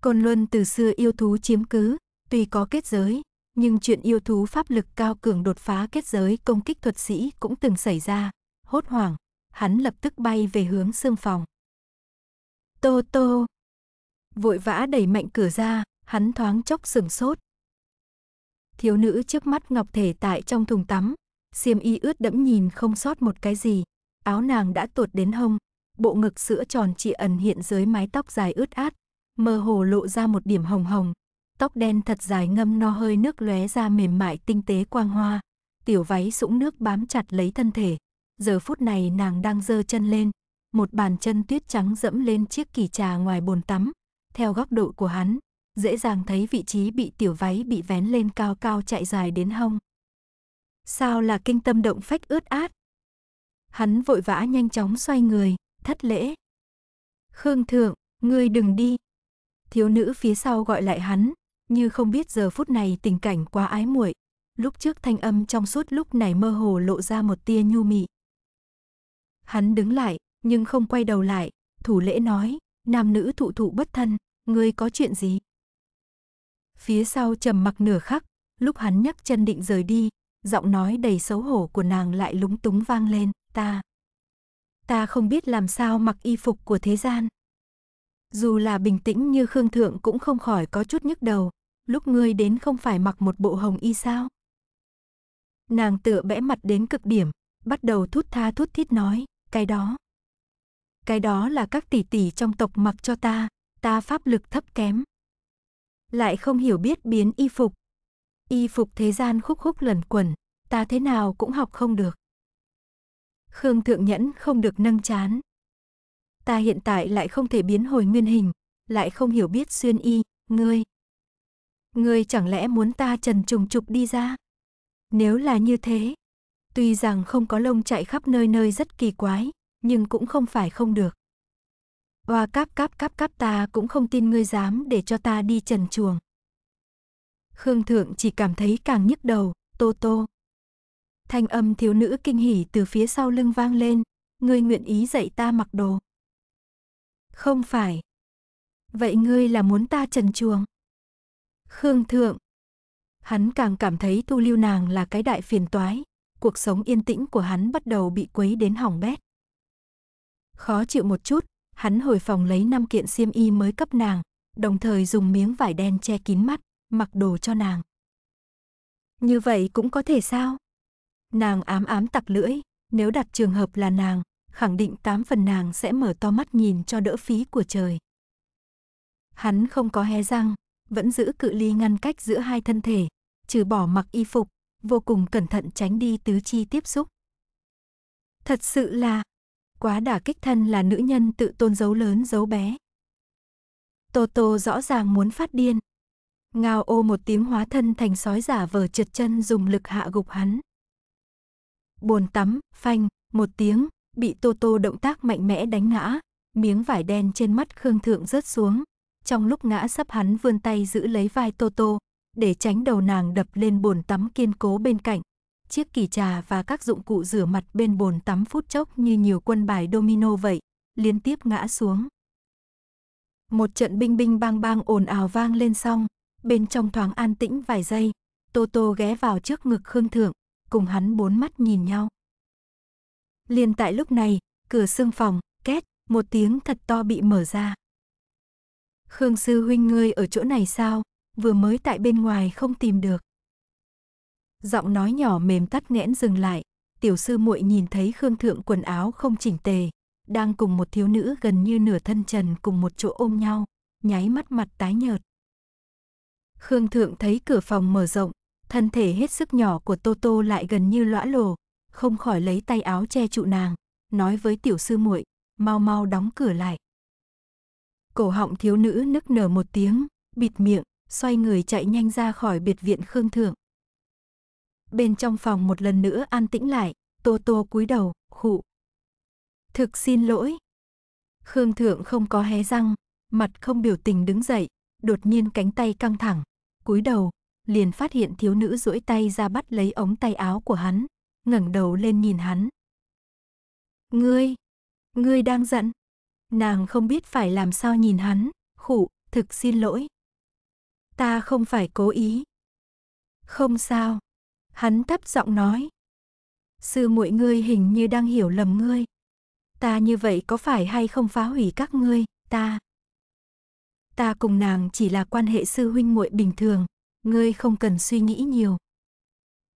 Côn Luân từ xưa yêu thú chiếm cứ, tuy có kết giới, nhưng chuyện yêu thú pháp lực cao cường đột phá kết giới công kích thuật sĩ cũng từng xảy ra. Hốt hoảng, hắn lập tức bay về hướng xương phòng. Tô tô. Vội vã đẩy mạnh cửa ra, hắn thoáng chốc sửng sốt. Thiếu nữ trước mắt ngọc thể tại trong thùng tắm, xiêm y ướt đẫm nhìn không sót một cái gì, áo nàng đã tuột đến hông, bộ ngực sữa tròn chỉ ẩn hiện dưới mái tóc dài ướt át, mơ hồ lộ ra một điểm hồng hồng, tóc đen thật dài ngâm no hơi nước lóe ra mềm mại tinh tế quang hoa, tiểu váy sũng nước bám chặt lấy thân thể, giờ phút này nàng đang giơ chân lên, một bàn chân tuyết trắng dẫm lên chiếc kỳ trà ngoài bồn tắm. Theo góc độ của hắn, dễ dàng thấy vị trí bị tiểu váy bị vén lên cao cao chạy dài đến hông. Sao là kinh tâm động phách ướt át? Hắn vội vã nhanh chóng xoay người, thất lễ. Khương thượng, ngươi đừng đi. Thiếu nữ phía sau gọi lại hắn, như không biết giờ phút này tình cảnh quá ái muội. Lúc trước thanh âm trong suốt lúc này mơ hồ lộ ra một tia nhu mị, Hắn đứng lại, nhưng không quay đầu lại, thủ lễ nói, nam nữ thụ thụ bất thân, ngươi có chuyện gì? Phía sau trầm mặc nửa khắc, lúc hắn nhấc chân định rời đi, giọng nói đầy xấu hổ của nàng lại lúng túng vang lên, ta. Ta không biết làm sao mặc y phục của thế gian. Dù là bình tĩnh như Khương Thượng cũng không khỏi có chút nhức đầu, lúc ngươi đến không phải mặc một bộ hồng y sao? Nàng tựa bẽ mặt đến cực điểm, bắt đầu thút tha thút thít nói, cái đó. Cái đó là các tỷ tỷ trong tộc mặc cho ta, ta pháp lực thấp kém. Lại không hiểu biết biến y phục. Y phục thế gian khúc khúc lẩn quẩn, ta thế nào cũng học không được. Khương Thượng Nhẫn không được nâng chán. Ta hiện tại lại không thể biến hồi nguyên hình, lại không hiểu biết xuyên y, ngươi. Ngươi chẳng lẽ muốn ta trần trùng trục đi ra? Nếu là như thế, Tuy rằng không có lông chạy khắp nơi nơi rất kỳ quái, nhưng cũng không phải không được. Hoa cáp cáp cáp cáp ta cũng không tin ngươi dám để cho ta đi trần chuồng. Khương Thượng chỉ cảm thấy càng nhức đầu, tô tô. Thanh âm thiếu nữ kinh hỉ từ phía sau lưng vang lên, ngươi nguyện ý dạy ta mặc đồ. Không phải. Vậy ngươi là muốn ta trần chuồng? Khương Thượng. Hắn càng cảm thấy thu lưu nàng là cái đại phiền toái, cuộc sống yên tĩnh của hắn bắt đầu bị quấy đến hỏng bét. Khó chịu một chút, hắn hồi phòng lấy 5 kiện xiêm y mới cấp nàng, đồng thời dùng miếng vải đen che kín mắt, mặc đồ cho nàng. Như vậy cũng có thể sao? Nàng ám ám tặc lưỡi, nếu đặt trường hợp là nàng, khẳng định tám phần nàng sẽ mở to mắt nhìn cho đỡ phí của trời. Hắn không có hé răng, vẫn giữ cự ly ngăn cách giữa hai thân thể, trừ bỏ mặc y phục, vô cùng cẩn thận tránh đi tứ chi tiếp xúc. Thật sự là quá đả kích thân là nữ nhân tự tôn giấu lớn giấu bé. Toto rõ ràng muốn phát điên. Ngao ô một tiếng hóa thân thành sói giả vờ trượt chân dùng lực hạ gục hắn. Buồn tắm, phanh, một tiếng, bị Toto động tác mạnh mẽ đánh ngã, miếng vải đen trên mắt Khương Thượng rớt xuống. Trong lúc ngã sắp hắn vươn tay giữ lấy vai Toto, để tránh đầu nàng đập lên bồn tắm kiên cố bên cạnh. Chiếc kỳ trà và các dụng cụ rửa mặt bên bồn tắm phút chốc như nhiều quân bài domino vậy, liên tiếp ngã xuống. Một trận binh binh bang bang ồn ào vang lên xong, bên trong thoáng an tĩnh vài giây, Toto ghé vào trước ngực Khương Thượng, cùng hắn bốn mắt nhìn nhau. Liên tại lúc này, cửa xương phòng, két, một tiếng thật to bị mở ra. Khương sư huynh ngươi ở chỗ này sao? vừa mới tại bên ngoài không tìm được. Giọng nói nhỏ mềm tắt nghẽn dừng lại, tiểu sư muội nhìn thấy Khương Thượng quần áo không chỉnh tề, đang cùng một thiếu nữ gần như nửa thân trần cùng một chỗ ôm nhau, nháy mắt mặt tái nhợt. Khương Thượng thấy cửa phòng mở rộng, thân thể hết sức nhỏ của Tô Tô lại gần như lõa lồ, không khỏi lấy tay áo che trụ nàng, nói với tiểu sư muội, mau mau đóng cửa lại. Cổ họng thiếu nữ nức nở một tiếng, bịt miệng, xoay người chạy nhanh ra khỏi biệt viện Khương Thượng. Bên trong phòng một lần nữa an tĩnh lại, Tô Tô cúi đầu, khụ. Thực xin lỗi. Khương Thượng không có hé răng, mặt không biểu tình đứng dậy, đột nhiên cánh tay căng thẳng, cúi đầu, liền phát hiện thiếu nữ duỗi tay ra bắt lấy ống tay áo của hắn, ngẩng đầu lên nhìn hắn. Ngươi, ngươi đang giận. Nàng không biết phải làm sao nhìn hắn, khụ, thực xin lỗi ta không phải cố ý. Không sao, hắn thấp giọng nói. Sư muội ngươi hình như đang hiểu lầm ngươi. Ta như vậy có phải hay không phá hủy các ngươi, ta. Ta cùng nàng chỉ là quan hệ sư huynh muội bình thường, ngươi không cần suy nghĩ nhiều.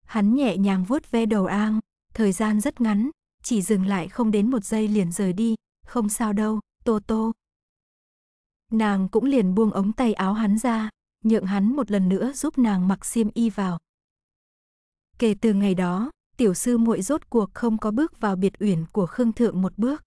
Hắn nhẹ nhàng vuốt ve đầu An, thời gian rất ngắn, chỉ dừng lại không đến một giây liền rời đi, không sao đâu, Tô Tô. Nàng cũng liền buông ống tay áo hắn ra, nhượng hắn một lần nữa giúp nàng mặc xiêm y vào. Kể từ ngày đó, tiểu sư muội rốt cuộc không có bước vào biệt uyển của Khương Thượng một bước.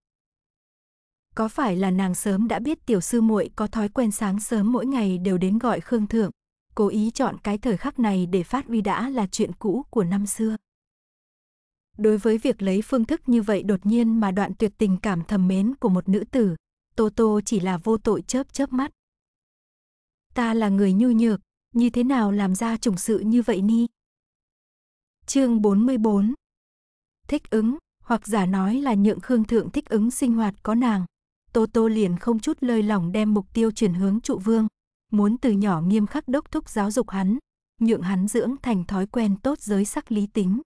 Có phải là nàng sớm đã biết tiểu sư muội có thói quen sáng sớm mỗi ngày đều đến gọi Khương Thượng, cố ý chọn cái thời khắc này để phát huy đã là chuyện cũ của năm xưa. Đối với việc lấy phương thức như vậy đột nhiên mà đoạn tuyệt tình cảm thầm mến của một nữ tử, Tô Tô chỉ là vô tội chớp chớp mắt. Ta là người nhu nhược, như thế nào làm ra chủng sự như vậy ni? Chương 44 Thích ứng, hoặc giả nói là nhượng Khương Thượng thích ứng sinh hoạt có nàng. Tô Tô liền không chút lơi lỏng đem mục tiêu chuyển hướng trụ vương, muốn từ nhỏ nghiêm khắc đốc thúc giáo dục hắn, nhượng hắn dưỡng thành thói quen tốt giới sắc lý tính.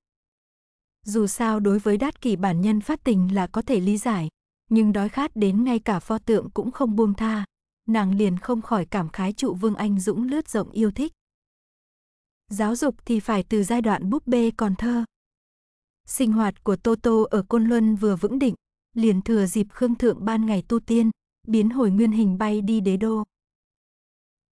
Dù sao đối với đát kỷ bản nhân phát tình là có thể lý giải, nhưng đói khát đến ngay cả pho tượng cũng không buông tha, nàng liền không khỏi cảm khái trụ Vương Anh Dũng lướt rộng yêu thích. Giáo dục thì phải từ giai đoạn búp bê còn thơ. Sinh hoạt của Toto ở Côn Luân vừa vững định, liền thừa dịp Khương Thượng ban ngày tu tiên, biến hồi nguyên hình bay đi đế đô.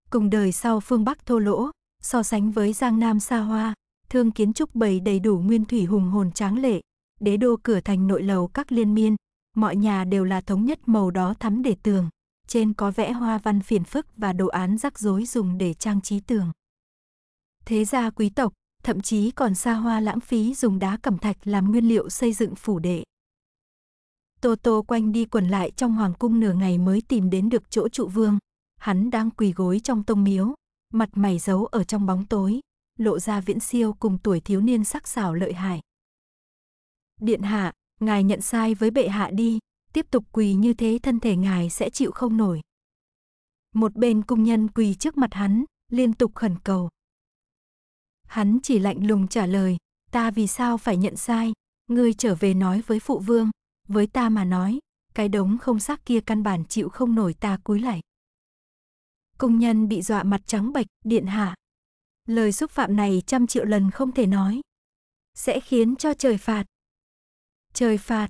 Cùng đời sau phương Bắc thô lỗ, so sánh với Giang Nam xa hoa, thương kiến trúc bày đầy đủ nguyên thủy hùng hồn tráng lệ, đế đô cửa thành nội lầu các liên miên, mọi nhà đều là thống nhất màu đó thắm để tường trên có vẽ hoa văn phiền phức và đồ án rắc rối dùng để trang trí tường. Thế gia quý tộc, thậm chí còn xa hoa lãng phí dùng đá cẩm thạch làm nguyên liệu xây dựng phủ đệ. Tô Tô quanh đi quần lại trong hoàng cung nửa ngày mới tìm đến được chỗ trụ vương. Hắn đang quỳ gối trong tông miếu, mặt mày giấu ở trong bóng tối, lộ ra viễn siêu cùng tuổi thiếu niên sắc sảo lợi hại. Điện hạ, ngài nhận sai với bệ hạ đi, tiếp tục quỳ như thế thân thể ngài sẽ chịu không nổi. Một bên cung nhân quỳ trước mặt hắn, liên tục khẩn cầu. Hắn chỉ lạnh lùng trả lời, ta vì sao phải nhận sai, ngươi trở về nói với phụ vương, với ta mà nói, cái đống không xác kia căn bản chịu không nổi ta cúi lạy. cung nhân bị dọa mặt trắng bệch, điện hạ. Lời xúc phạm này trăm triệu lần không thể nói. Sẽ khiến cho trời phạt. Trời phạt,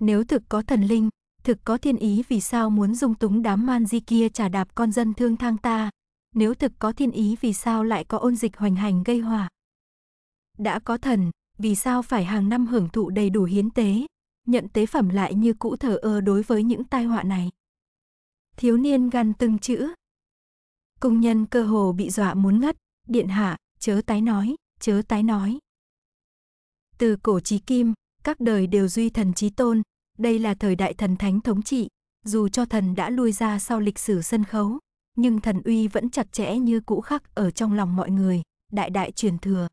nếu thực có thần linh, thực có thiên ý vì sao muốn dung túng đám man di kia trả đạp con dân thương thang ta? Nếu thực có thiên ý vì sao lại có ôn dịch hoành hành gây hỏa? Đã có thần, vì sao phải hàng năm hưởng thụ đầy đủ hiến tế, nhận tế phẩm lại như cũ thờ ơ đối với những tai họa này? Thiếu niên gan từng chữ. Công nhân cơ hồ bị dọa muốn ngất, điện hạ, chớ tái nói, chớ tái nói. Từ cổ chí kim, các đời đều duy thần chí tôn, đây là thời đại thần thánh thống trị, dù cho thần đã lui ra sau lịch sử sân khấu, nhưng thần uy vẫn chặt chẽ như cũ khắc ở trong lòng mọi người, đại đại truyền thừa.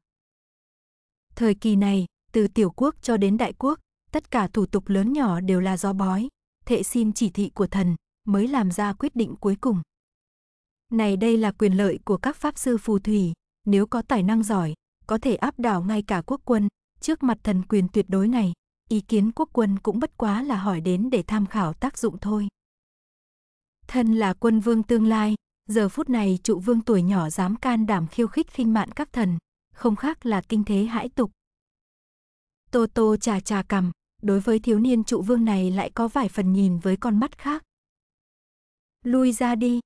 Thời kỳ này, từ tiểu quốc cho đến đại quốc, tất cả thủ tục lớn nhỏ đều là do bói, thệ xin chỉ thị của thần mới làm ra quyết định cuối cùng. Này đây là quyền lợi của các pháp sư phù thủy, nếu có tài năng giỏi, có thể áp đảo ngay cả quốc quân, Trước mặt thần quyền tuyệt đối này, ý kiến quốc quân cũng bất quá là hỏi đến để tham khảo tác dụng thôi. Thân là quân vương tương lai, giờ phút này trụ vương tuổi nhỏ dám can đảm khiêu khích khinh mạn các thần, không khác là kinh thế hãi tục. Tô Tô trà trà cầm, đối với thiếu niên trụ vương này lại có vài phần nhìn với con mắt khác. Lui ra đi.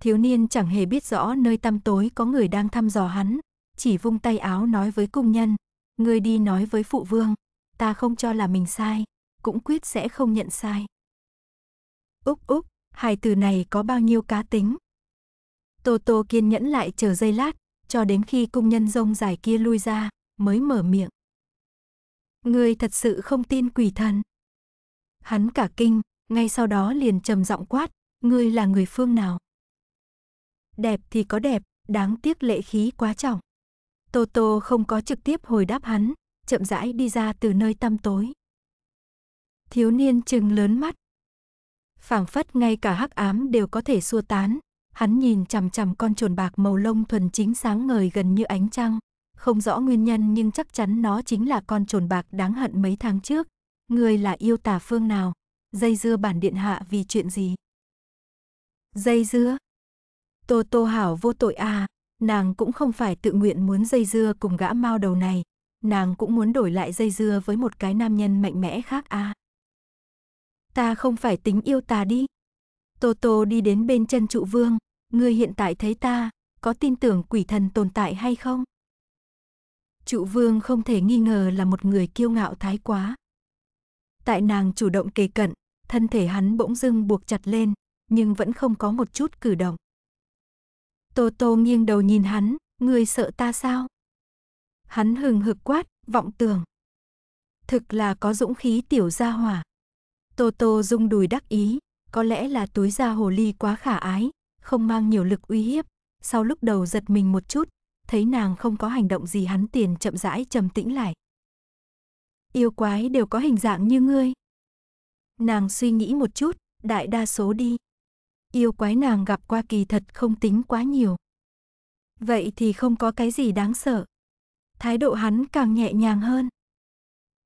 Thiếu niên chẳng hề biết rõ nơi tăm tối có người đang thăm dò hắn, chỉ vung tay áo nói với cung nhân, Ngươi đi nói với phụ vương, ta không cho là mình sai, cũng quyết sẽ không nhận sai. Úc Úc, hai từ này có bao nhiêu cá tính? Tô Tô kiên nhẫn lại chờ giây lát, cho đến khi cung nhân rông dài kia lui ra, mới mở miệng. Ngươi thật sự không tin quỷ thần. Hắn cả kinh, ngay sau đó liền trầm giọng quát, ngươi là người phương nào? Đẹp thì có đẹp, đáng tiếc lệ khí quá trọng. Toto không có trực tiếp hồi đáp hắn, chậm rãi đi ra từ nơi tăm tối. Thiếu niên trừng lớn mắt. phảng phất ngay cả hắc ám đều có thể xua tán, hắn nhìn chằm chằm con trồn bạc màu lông thuần chính sáng ngời gần như ánh trăng. Không rõ nguyên nhân nhưng chắc chắn nó chính là con trồn bạc đáng hận mấy tháng trước. Người là yêu tà phương nào? Dây dưa bản điện hạ vì chuyện gì? Dây dưa? Tô Tô Hảo vô tội à? Nàng cũng không phải tự nguyện muốn dây dưa cùng gã mao đầu này, nàng cũng muốn đổi lại dây dưa với một cái nam nhân mạnh mẽ khác a. À. Ta không phải tính yêu ta đi. toto đi đến bên chân trụ vương, ngươi hiện tại thấy ta, có tin tưởng quỷ thần tồn tại hay không? Trụ vương không thể nghi ngờ là một người kiêu ngạo thái quá. Tại nàng chủ động kề cận, thân thể hắn bỗng dưng buộc chặt lên, nhưng vẫn không có một chút cử động. Tô Tô nghiêng đầu nhìn hắn, ngươi sợ ta sao? Hắn hừng hực quát, vọng tưởng. Thực là có dũng khí tiểu gia hỏa. Tô Tô rung đùi đắc ý, có lẽ là túi da hồ ly quá khả ái, không mang nhiều lực uy hiếp. Sau lúc đầu giật mình một chút, thấy nàng không có hành động gì hắn tiền chậm rãi trầm tĩnh lại. Yêu quái đều có hình dạng như ngươi. Nàng suy nghĩ một chút, đại đa số đi yêu quái nàng gặp qua kỳ thật không tính quá nhiều. Vậy thì không có cái gì đáng sợ. Thái độ hắn càng nhẹ nhàng hơn.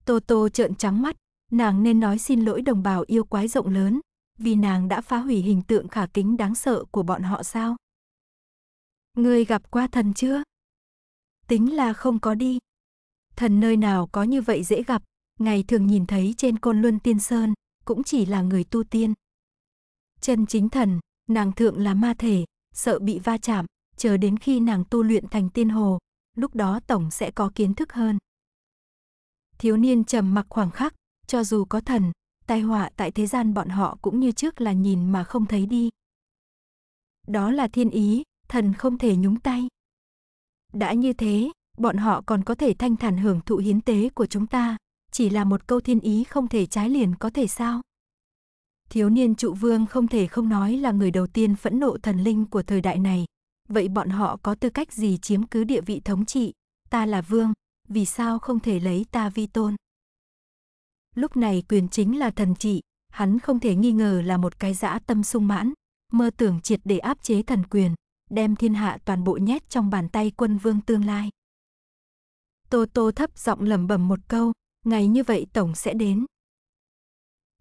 Tô Tô trợn trắng mắt, nàng nên nói xin lỗi đồng bào yêu quái rộng lớn, vì nàng đã phá hủy hình tượng khả kính đáng sợ của bọn họ sao? Ngươi gặp qua thần chưa? Tính là không có đi. Thần nơi nào có như vậy dễ gặp, ngày thường nhìn thấy trên côn luân tiên sơn, cũng chỉ là người tu tiên, Chân chính thần, nàng thượng là ma thể, sợ bị va chạm, chờ đến khi nàng tu luyện thành tiên hồ, lúc đó tổng sẽ có kiến thức hơn. Thiếu niên trầm mặc khoảng khắc, cho dù có thần, tai họa tại thế gian bọn họ cũng như trước là nhìn mà không thấy đi. Đó là thiên ý, thần không thể nhúng tay. Đã như thế, bọn họ còn có thể thanh thản hưởng thụ hiến tế của chúng ta, chỉ là một câu thiên ý không thể trái liền có thể sao? Thiếu niên trụ vương không thể không nói là người đầu tiên phẫn nộ thần linh của thời đại này. Vậy bọn họ có tư cách gì chiếm cứ địa vị thống trị? Ta là vương, vì sao không thể lấy ta vi tôn? Lúc này quyền chính là thần trị, hắn không thể nghi ngờ là một cái dã tâm sung mãn, mơ tưởng triệt để áp chế thần quyền, đem thiên hạ toàn bộ nhét trong bàn tay quân vương tương lai. Tô Tô thấp giọng lẩm bẩm một câu, ngày như vậy tổng sẽ đến.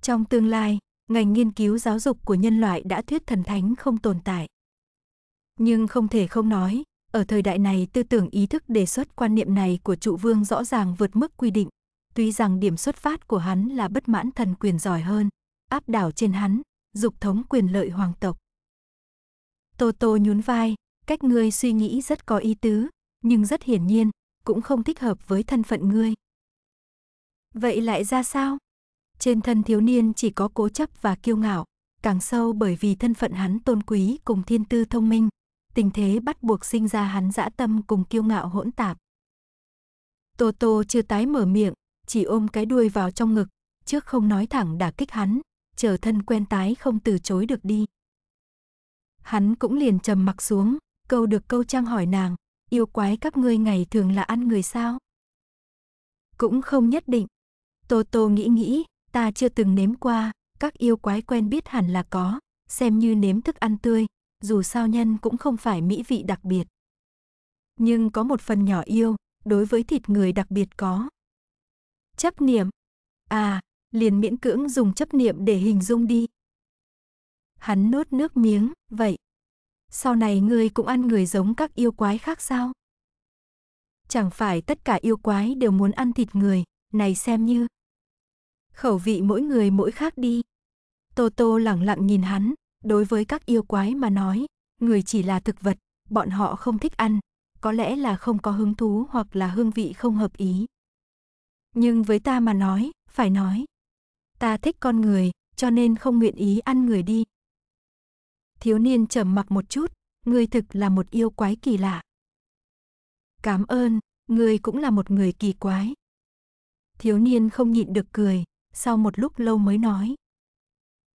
Trong tương lai, Ngành nghiên cứu giáo dục của nhân loại đã thuyết thần thánh không tồn tại. Nhưng không thể không nói, ở thời đại này tư tưởng ý thức đề xuất quan niệm này của trụ vương rõ ràng vượt mức quy định. Tuy rằng điểm xuất phát của hắn là bất mãn thần quyền giỏi hơn, áp đảo trên hắn, dục thống quyền lợi hoàng tộc. Tô Tô nhún vai, cách ngươi suy nghĩ rất có ý tứ, nhưng rất hiển nhiên, cũng không thích hợp với thân phận ngươi. Vậy lại ra sao? Trên thân thiếu niên chỉ có cố chấp và kiêu ngạo, càng sâu bởi vì thân phận hắn tôn quý cùng thiên tư thông minh, tình thế bắt buộc sinh ra hắn dã tâm cùng kiêu ngạo hỗn tạp. Tô Tô chưa tái mở miệng, chỉ ôm cái đuôi vào trong ngực, trước không nói thẳng đả kích hắn, chờ thân quen tái không từ chối được đi. Hắn cũng liền trầm mặc xuống, câu được câu trang hỏi nàng, yêu quái các ngươi ngày thường là ăn người sao? Cũng không nhất định. Tô Tô nghĩ nghĩ, ta chưa từng nếm qua, các yêu quái quen biết hẳn là có, xem như nếm thức ăn tươi, dù sao nhân cũng không phải mỹ vị đặc biệt. Nhưng có một phần nhỏ yêu, đối với thịt người đặc biệt có. Chấp niệm. À, liền miễn cưỡng dùng chấp niệm để hình dung đi. Hắn nuốt nước miếng, vậy. Sau này ngươi cũng ăn người giống các yêu quái khác sao? Chẳng phải tất cả yêu quái đều muốn ăn thịt người, này xem như Khẩu vị mỗi người mỗi khác đi. Tô Tô lẳng lặng nhìn hắn, đối với các yêu quái mà nói, người chỉ là thực vật, bọn họ không thích ăn, có lẽ là không có hứng thú hoặc là hương vị không hợp ý. Nhưng với ta mà nói, phải nói, ta thích con người, cho nên không nguyện ý ăn người đi. Thiếu niên trầm mặc một chút, ngươi thực là một yêu quái kỳ lạ. Cảm ơn, ngươi cũng là một người kỳ quái. Thiếu niên không nhịn được cười, sau một lúc lâu mới nói.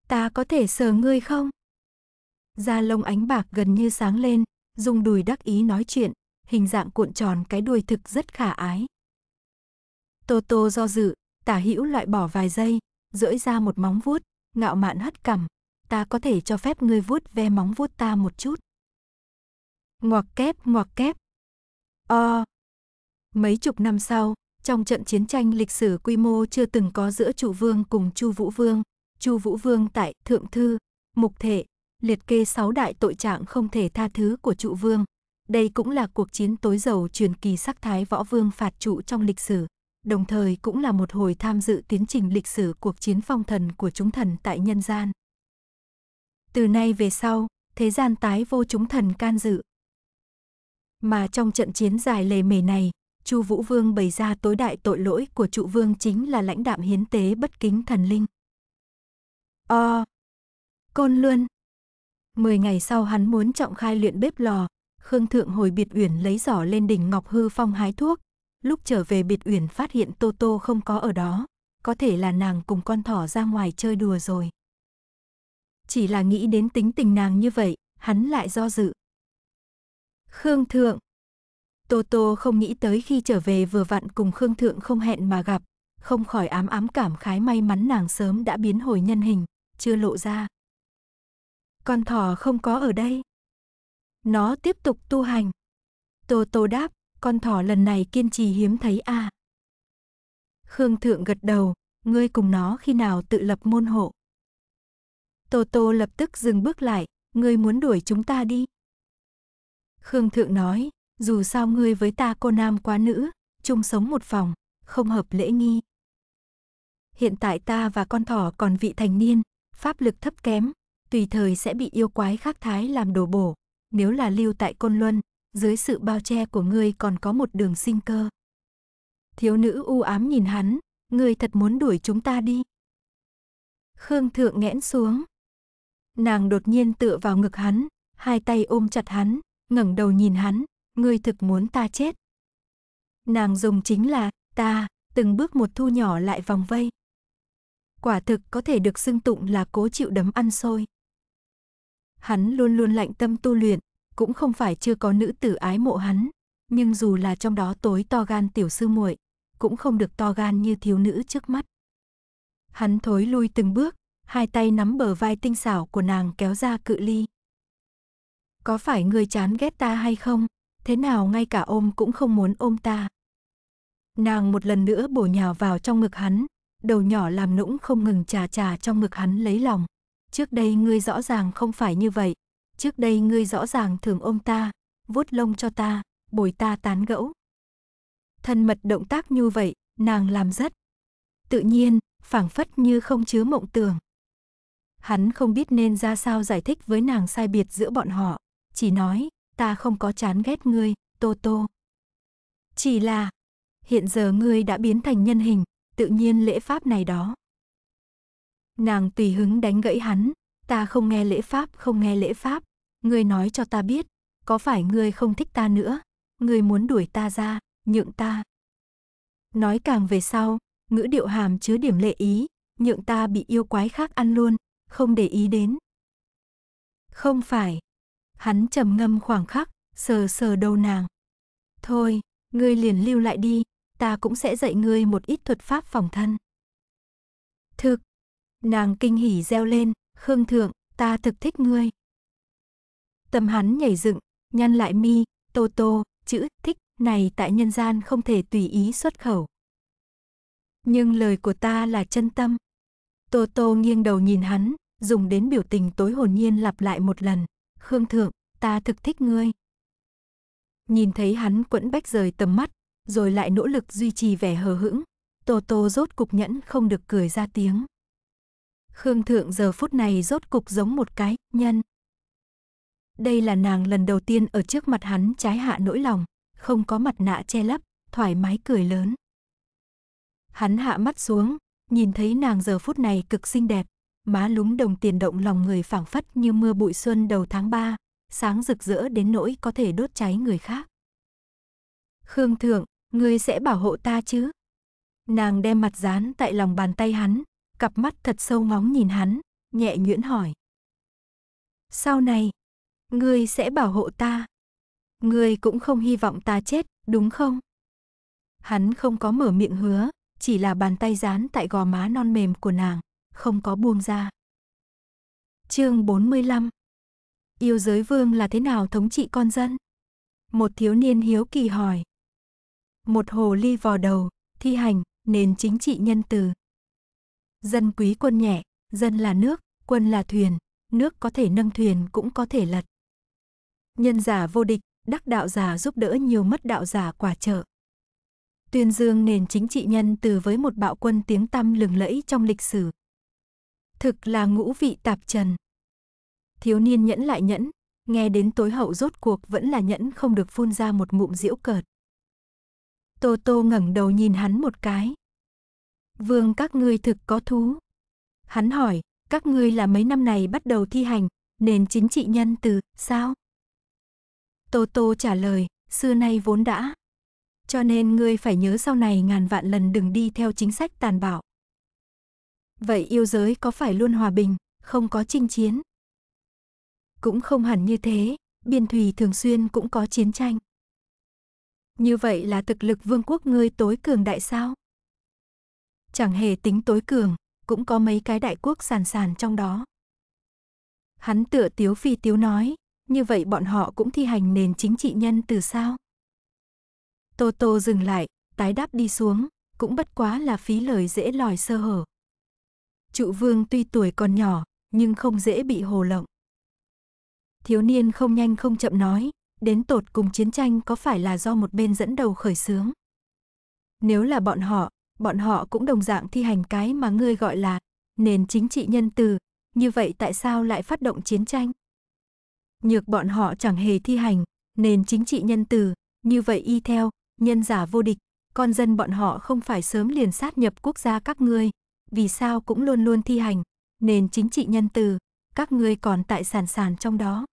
Ta có thể sờ ngươi không? Da lông ánh bạc gần như sáng lên, dùng đùi đắc ý nói chuyện, hình dạng cuộn tròn cái đuôi thực rất khả ái. tô tô do dự, tả hữu loại bỏ vài giây, rưỡi ra một móng vuốt, ngạo mạn hất cằm. Ta có thể cho phép ngươi vuốt ve móng vuốt ta một chút. Ngoặc kép, ngoặc kép. O. Mấy chục năm sau, trong trận chiến tranh lịch sử quy mô chưa từng có giữa Trụ Vương cùng Chu Vũ Vương, Chu Vũ Vương tại Thượng Thư, Mục Thể, liệt kê 6 đại tội trạng không thể tha thứ của Trụ Vương. Đây cũng là cuộc chiến tối giàu truyền kỳ sắc thái võ vương phạt trụ trong lịch sử, đồng thời cũng là một hồi tham dự tiến trình lịch sử cuộc chiến phong thần của chúng thần tại nhân gian. Từ nay về sau, thế gian tái vô chúng thần can dự. Mà trong trận chiến dài lề mề này, Chu Vũ Vương bày ra tối đại tội lỗi của trụ vương chính là lãnh đạm hiến tế bất kính thần linh. O. Côn Luân. Mười ngày sau hắn muốn trọng khai luyện bếp lò, Khương Thượng hồi biệt uyển lấy giỏ lên đỉnh Ngọc Hư Phong hái thuốc. Lúc trở về biệt uyển phát hiện Tô Tô không có ở đó, có thể là nàng cùng con thỏ ra ngoài chơi đùa rồi. Chỉ là nghĩ đến tính tình nàng như vậy, hắn lại do dự. Khương Thượng, Toto không nghĩ tới khi trở về vừa vặn cùng Khương Thượng không hẹn mà gặp, không khỏi ám ám cảm khái may mắn nàng sớm đã biến hồi nhân hình, chưa lộ ra. Con thỏ không có ở đây. Nó tiếp tục tu hành. Toto đáp, con thỏ lần này kiên trì hiếm thấy à. Khương Thượng gật đầu, ngươi cùng nó khi nào tự lập môn hộ. Toto lập tức dừng bước lại, ngươi muốn đuổi chúng ta đi. Khương Thượng nói, dù sao ngươi với ta cô nam quá nữ, chung sống một phòng, không hợp lễ nghi. Hiện tại ta và con thỏ còn vị thành niên, pháp lực thấp kém, tùy thời sẽ bị yêu quái khắc thái làm đổ bổ. Nếu là lưu tại Côn Luân, dưới sự bao che của ngươi còn có một đường sinh cơ. Thiếu nữ u ám nhìn hắn, ngươi thật muốn đuổi chúng ta đi. Khương Thượng nghẽn xuống. Nàng đột nhiên tựa vào ngực hắn, hai tay ôm chặt hắn, ngẩng đầu nhìn hắn, ngươi thực muốn ta chết. Nàng dùng chính là, ta, từng bước một thu nhỏ lại vòng vây. Quả thực có thể được xưng tụng là cố chịu đấm ăn xôi. Hắn luôn luôn lạnh tâm tu luyện, cũng không phải chưa có nữ tử ái mộ hắn, nhưng dù là trong đó tối to gan tiểu sư muội, cũng không được to gan như thiếu nữ trước mắt. Hắn thối lui từng bước, hai tay nắm bờ vai tinh xảo của nàng kéo ra cự ly. Có phải người chán ghét ta hay không? thế nào ngay cả ôm cũng không muốn ôm ta. Nàng một lần nữa bổ nhào vào trong ngực hắn, đầu nhỏ làm nũng không ngừng trà trà trong ngực hắn lấy lòng. Trước đây ngươi rõ ràng không phải như vậy, trước đây ngươi rõ ràng thường ôm ta, vuốt lông cho ta, bồi ta tán gẫu. Thân mật động tác như vậy, nàng làm rất tự nhiên, phảng phất như không chứa mộng tưởng. Hắn không biết nên ra sao giải thích với nàng sai biệt giữa bọn họ, chỉ nói, ta không có chán ghét ngươi, ToTo. Chỉ là, hiện giờ ngươi đã biến thành nhân hình, tự nhiên lễ pháp này đó. Nàng tùy hứng đánh gãy hắn, ta không nghe lễ pháp, không nghe lễ pháp, ngươi nói cho ta biết, có phải ngươi không thích ta nữa, ngươi muốn đuổi ta ra, nhượng ta. Nói càng về sau, ngữ điệu hàm chứa điểm lệ ý, nhượng ta bị yêu quái khác ăn luôn, không để ý đến. Không phải, Hắn trầm ngâm khoảng khắc, sờ sờ đầu nàng. Thôi, ngươi liền lưu lại đi, ta cũng sẽ dạy ngươi một ít thuật pháp phòng thân. Thực, nàng kinh hỉ reo lên, khương thượng, ta thực thích ngươi. Tâm hắn nhảy dựng, nhăn lại mi, tô tô, chữ thích này tại nhân gian không thể tùy ý xuất khẩu. Nhưng lời của ta là chân tâm. Tô tô nghiêng đầu nhìn hắn, dùng đến biểu tình tối hồn nhiên lặp lại một lần. Khương Thượng, ta thực thích ngươi. Nhìn thấy hắn quẫn bách rời tầm mắt, rồi lại nỗ lực duy trì vẻ hờ hững, Tô Tô rốt cục nhẫn không được cười ra tiếng. Khương Thượng giờ phút này rốt cục giống một cái nhân. Đây là nàng lần đầu tiên ở trước mặt hắn trái hạ nỗi lòng, không có mặt nạ che lấp, thoải mái cười lớn. Hắn hạ mắt xuống, nhìn thấy nàng giờ phút này cực xinh đẹp, má lúm đồng tiền động lòng người phảng phất như mưa bụi xuân đầu tháng 3, sáng rực rỡ đến nỗi có thể đốt cháy người khác. Khương Thượng, ngươi sẽ bảo hộ ta chứ? Nàng đem mặt dán tại lòng bàn tay hắn, cặp mắt thật sâu ngóng nhìn hắn, nhẹ nhuyễn hỏi. Sau này, ngươi sẽ bảo hộ ta. Ngươi cũng không hy vọng ta chết, đúng không? Hắn không có mở miệng hứa, chỉ là bàn tay dán tại gò má non mềm của nàng không có buông ra. Chương 45 Yêu giới vương là thế nào thống trị con dân? Một thiếu niên hiếu kỳ hỏi. Một hồ ly vò đầu, thi hành, nền chính trị nhân từ. Dân quý quân nhẹ, dân là nước, quân là thuyền, nước có thể nâng thuyền cũng có thể lật. Nhân giả vô địch, đắc đạo giả giúp đỡ nhiều mất đạo giả quả trợ. Tuyên dương nền chính trị nhân từ với một bạo quân tiếng tăm lừng lẫy trong lịch sử, Thực là ngũ vị tạp trần. Thiếu niên nhẫn lại nhẫn, nghe đến tối hậu rốt cuộc vẫn là nhẫn không được phun ra một ngụm diễu cợt. Tô Tô ngẩng đầu nhìn hắn một cái. Vương các ngươi thực có thú. Hắn hỏi, các ngươi là mấy năm này bắt đầu thi hành, nền chính trị nhân từ, sao? Tô Tô trả lời, xưa nay vốn đã. Cho nên ngươi phải nhớ sau này ngàn vạn lần đừng đi theo chính sách tàn bạo. Vậy yêu giới có phải luôn hòa bình, không có chinh chiến? Cũng không hẳn như thế, biên thùy thường xuyên cũng có chiến tranh. Như vậy là thực lực vương quốc ngươi tối cường đại sao? Chẳng hề tính tối cường, cũng có mấy cái đại quốc sàn sàn trong đó. Hắn tựa tiếu phi tiếu nói, như vậy bọn họ cũng thi hành nền chính trị nhân từ sao? Tô Tô dừng lại, tái đáp đi xuống, cũng bất quá là phí lời dễ lòi sơ hở. Trụ vương tuy tuổi còn nhỏ, nhưng không dễ bị hồ lộng. Thiếu niên không nhanh không chậm nói, đến tột cùng chiến tranh có phải là do một bên dẫn đầu khởi xướng? Nếu là bọn họ, bọn họ cũng đồng dạng thi hành cái mà ngươi gọi là nền chính trị nhân từ, như vậy tại sao lại phát động chiến tranh? Nhược bọn họ chẳng hề thi hành nền chính trị nhân từ, như vậy y theo, nhân giả vô địch, con dân bọn họ không phải sớm liền sát nhập quốc gia các ngươi, vì sao cũng luôn luôn thi hành, nền chính trị nhân từ, các ngươi còn tại sản sản trong đó.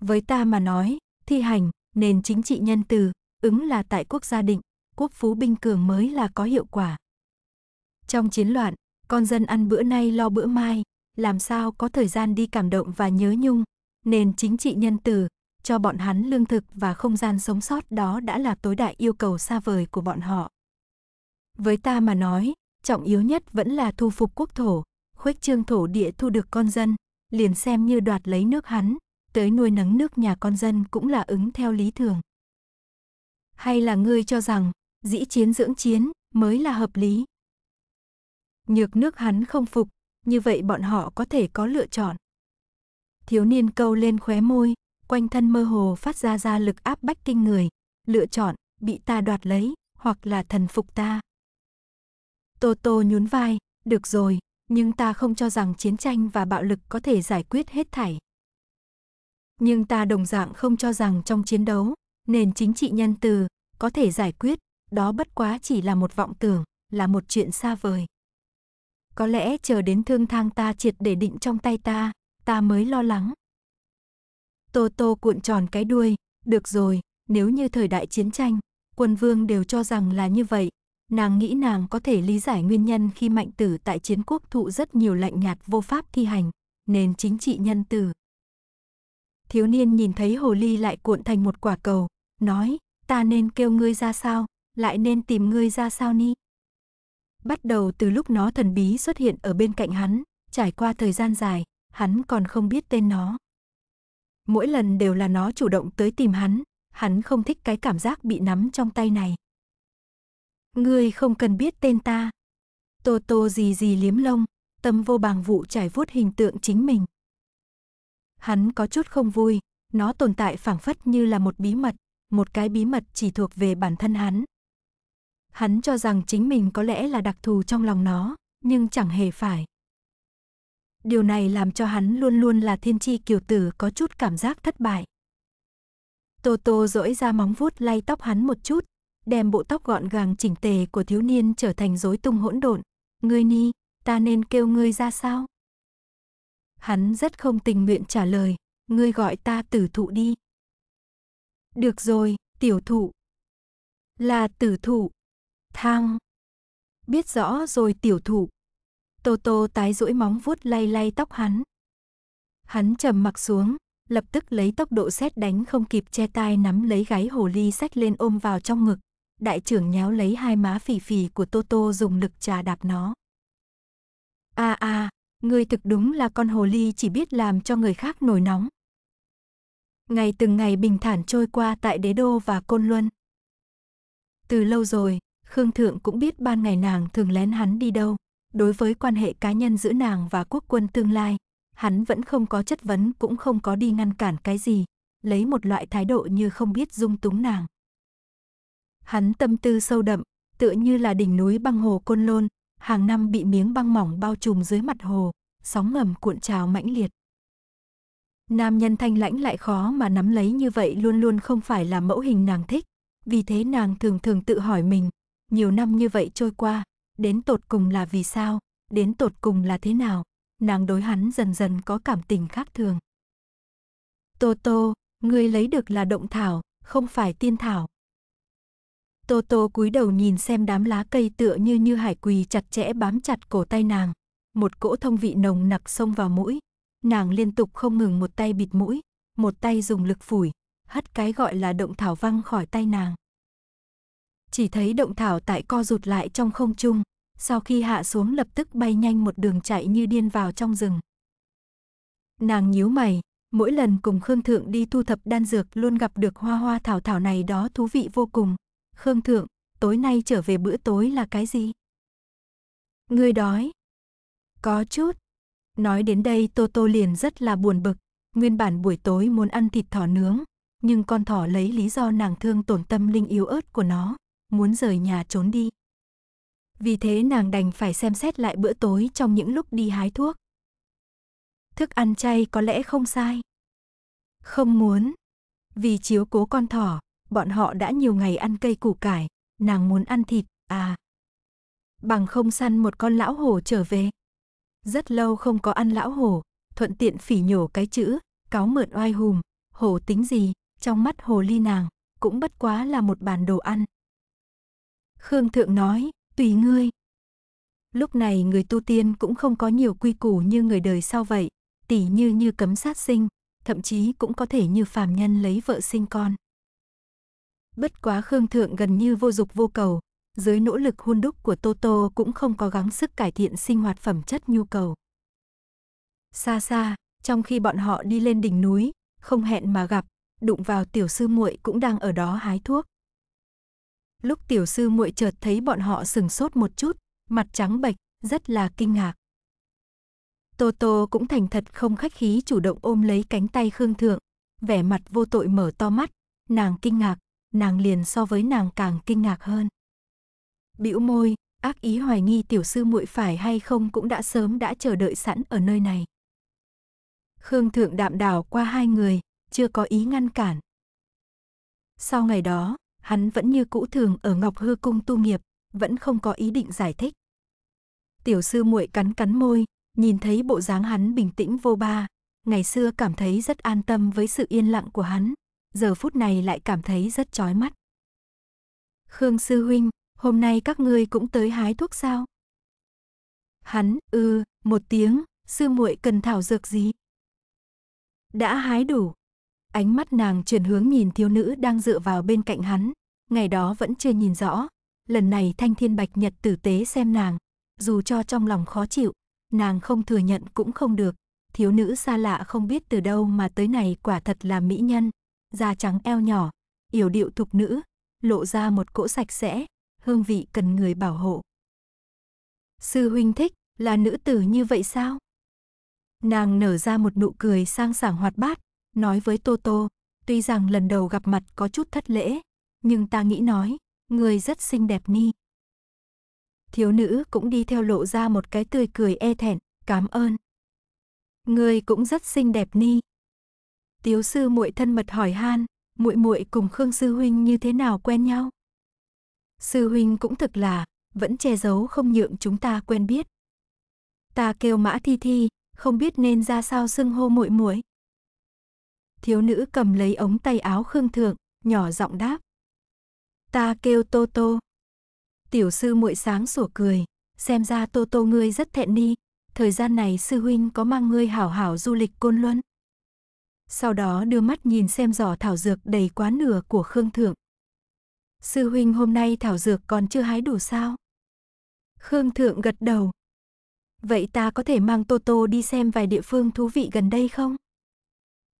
Với ta mà nói, thi hành, nền chính trị nhân từ, ứng là tại quốc gia định, quốc phú binh cường mới là có hiệu quả. Trong chiến loạn, con dân ăn bữa nay lo bữa mai, làm sao có thời gian đi cảm động và nhớ nhung, nền chính trị nhân từ, cho bọn hắn lương thực và không gian sống sót đó đã là tối đại yêu cầu xa vời của bọn họ. Với ta mà nói, trọng yếu nhất vẫn là thu phục quốc thổ, khuếch trương thổ địa thu được con dân, liền xem như đoạt lấy nước hắn, tới nuôi nấng nước nhà con dân cũng là ứng theo lý thường. Hay là ngươi cho rằng, dĩ chiến dưỡng chiến mới là hợp lý? Nhược nước hắn không phục, như vậy bọn họ có thể có lựa chọn. Thiếu niên câu lên khóe môi, quanh thân mơ hồ phát ra ra lực áp bách kinh người, lựa chọn, bị ta đoạt lấy, hoặc là thần phục ta. Toto nhún vai, được rồi, nhưng ta không cho rằng chiến tranh và bạo lực có thể giải quyết hết thảy. Nhưng ta đồng dạng không cho rằng trong chiến đấu, nền chính trị nhân từ có thể giải quyết, đó bất quá chỉ là một vọng tưởng, là một chuyện xa vời. Có lẽ chờ đến thương thang ta triệt để định trong tay ta, ta mới lo lắng. Tô Tô cuộn tròn cái đuôi, được rồi, nếu như thời đại chiến tranh, quân vương đều cho rằng là như vậy, Nàng nghĩ nàng có thể lý giải nguyên nhân khi mạnh tử tại chiến quốc thụ rất nhiều lạnh nhạt vô pháp thi hành, nền chính trị nhân tử Thiếu niên nhìn thấy hồ ly lại cuộn thành một quả cầu, nói, ta nên kêu ngươi ra sao, lại nên tìm ngươi ra sao ni. Bắt đầu từ lúc nó thần bí xuất hiện ở bên cạnh hắn, trải qua thời gian dài, hắn còn không biết tên nó. Mỗi lần đều là nó chủ động tới tìm hắn, hắn không thích cái cảm giác bị nắm trong tay này. Ngươi không cần biết tên ta. Tô tô gì gì liếm lông, tâm vô bàng vụ trải vuốt hình tượng chính mình. Hắn có chút không vui, nó tồn tại phảng phất như là một bí mật, một cái bí mật chỉ thuộc về bản thân hắn. Hắn cho rằng chính mình có lẽ là đặc thù trong lòng nó, nhưng chẳng hề phải. Điều này làm cho hắn luôn luôn là thiên tri kiều tử có chút cảm giác thất bại. Tô Tô rỗi ra móng vuốt lay tóc hắn một chút, đem bộ tóc gọn gàng chỉnh tề của thiếu niên trở thành rối tung hỗn độn. Ngươi ni, ta nên kêu ngươi ra sao? Hắn rất không tình nguyện trả lời, ngươi gọi ta tử thụ đi. Được rồi, tiểu thụ. Là tử thụ. Thang. Biết rõ rồi tiểu thụ. Tô tô tái duỗi móng vuốt lay lay tóc hắn. Hắn trầm mặc xuống, lập tức lấy tốc độ xét đánh không kịp che tai nắm lấy gáy hồ ly sách lên ôm vào trong ngực, đại trưởng nhéo lấy hai má phì phì của Toto dùng lực trà đạp nó. A à, a, à, ngươi thực đúng là con hồ ly chỉ biết làm cho người khác nổi nóng. Ngày từng ngày bình thản trôi qua tại đế đô và côn luân. Từ lâu rồi, Khương Thượng cũng biết ban ngày nàng thường lén hắn đi đâu. Đối với quan hệ cá nhân giữa nàng và quốc quân tương lai, hắn vẫn không có chất vấn cũng không có đi ngăn cản cái gì, lấy một loại thái độ như không biết dung túng nàng. Hắn tâm tư sâu đậm, tựa như là đỉnh núi băng hồ Côn Lôn, hàng năm bị miếng băng mỏng bao trùm dưới mặt hồ, sóng ngầm cuộn trào mãnh liệt. Nam nhân thanh lãnh lại khó mà nắm lấy như vậy luôn luôn không phải là mẫu hình nàng thích, vì thế nàng thường thường tự hỏi mình, nhiều năm như vậy trôi qua, đến tột cùng là vì sao, đến tột cùng là thế nào, nàng đối hắn dần dần có cảm tình khác thường. Tô Tô, ngươi lấy được là động thảo, không phải tiên thảo. Toto cúi đầu nhìn xem đám lá cây tựa như như hải quỳ chặt chẽ bám chặt cổ tay nàng. Một cỗ thông vị nồng nặc xông vào mũi. Nàng liên tục không ngừng một tay bịt mũi, một tay dùng lực phủi, hất cái gọi là động thảo văng khỏi tay nàng. Chỉ thấy động thảo tại co rụt lại trong không trung, sau khi hạ xuống lập tức bay nhanh một đường chạy như điên vào trong rừng. Nàng nhíu mày, mỗi lần cùng Khương Thượng đi thu thập đan dược luôn gặp được hoa hoa thảo thảo này đó thú vị vô cùng. Khương Thượng, tối nay trở về bữa tối là cái gì? người đói. Có chút. Nói đến đây Tô Tô liền rất là buồn bực. Nguyên bản buổi tối muốn ăn thịt thỏ nướng, nhưng con thỏ lấy lý do nàng thương tổn tâm linh yếu ớt của nó, muốn rời nhà trốn đi. Vì thế nàng đành phải xem xét lại bữa tối trong những lúc đi hái thuốc. Thức ăn chay có lẽ không sai. Không muốn. Vì chiếu cố con thỏ, bọn họ đã nhiều ngày ăn cây củ cải, nàng muốn ăn thịt, à. Bằng không săn một con lão hổ trở về. Rất lâu không có ăn lão hổ, thuận tiện phỉ nhổ cái chữ, cáo mượn oai hùm, hổ tính gì, trong mắt hồ ly nàng, cũng bất quá là một bàn đồ ăn. Khương Thượng nói, tùy ngươi. Lúc này người tu tiên cũng không có nhiều quy củ như người đời sau vậy, tỉ như như cấm sát sinh, thậm chí cũng có thể như phàm nhân lấy vợ sinh con. Bất quá Khương Thượng gần như vô dục vô cầu, dưới nỗ lực hun đúc của Toto cũng không có gắng sức cải thiện sinh hoạt phẩm chất nhu cầu. Xa xa, trong khi bọn họ đi lên đỉnh núi, không hẹn mà gặp, đụng vào tiểu sư muội cũng đang ở đó hái thuốc. Lúc tiểu sư muội chợt thấy bọn họ sừng sốt một chút, mặt trắng bệch, rất là kinh ngạc. Toto cũng thành thật không khách khí chủ động ôm lấy cánh tay Khương Thượng, vẻ mặt vô tội mở to mắt, nàng kinh ngạc, nàng liền so với nàng càng kinh ngạc hơn. Bĩu môi, ác ý hoài nghi tiểu sư muội phải hay không cũng đã sớm đã chờ đợi sẵn ở nơi này. Khương Thượng đạm đảo qua hai người, chưa có ý ngăn cản. Sau ngày đó, hắn vẫn như cũ thường ở Ngọc Hư Cung tu nghiệp, vẫn không có ý định giải thích. Tiểu sư muội cắn cắn môi, nhìn thấy bộ dáng hắn bình tĩnh vô ba, ngày xưa cảm thấy rất an tâm với sự yên lặng của hắn, giờ phút này lại cảm thấy rất chói mắt. Khương Sư Huynh, hôm nay các ngươi cũng tới hái thuốc sao? Hắn, ừ, một tiếng, sư muội cần thảo dược gì? Đã hái đủ. Ánh mắt nàng chuyển hướng nhìn thiếu nữ đang dựa vào bên cạnh hắn, ngày đó vẫn chưa nhìn rõ, lần này thanh thiên bạch nhật tử tế xem nàng, dù cho trong lòng khó chịu, nàng không thừa nhận cũng không được, thiếu nữ xa lạ không biết từ đâu mà tới này quả thật là mỹ nhân, da trắng eo nhỏ, yểu điệu thục nữ, lộ ra một cỗ sạch sẽ, hương vị cần người bảo hộ. Sư huynh thích là nữ tử như vậy sao? Nàng nở ra một nụ cười sang sảng hoạt bát, nói với Tô Tô, tuy rằng lần đầu gặp mặt có chút thất lễ, nhưng ta nghĩ nói, người rất xinh đẹp ni. Thiếu nữ cũng đi theo lộ ra một cái tươi cười e thẹn, cảm ơn. Người cũng rất xinh đẹp ni. Tiếu sư muội thân mật hỏi han, muội muội cùng Khương sư huynh như thế nào quen nhau? Sư huynh cũng thực là, vẫn che giấu không nhượng chúng ta quen biết. Ta kêu Mã Thi Thi, không biết nên ra sao xưng hô muội muội. Thiếu nữ cầm lấy ống tay áo Khương Thượng, nhỏ giọng đáp. Ta kêu Tô Tô. Tiểu sư muội sáng sủa cười, xem ra Tô Tô ngươi rất thẹn đi thời gian này sư huynh có mang ngươi hảo hảo du lịch Côn Luân sau đó đưa mắt nhìn xem giỏ thảo dược đầy quá nửa của Khương Thượng. Sư huynh hôm nay thảo dược còn chưa hái đủ sao? Khương Thượng gật đầu. Vậy ta có thể mang Tô Tô đi xem vài địa phương thú vị gần đây không?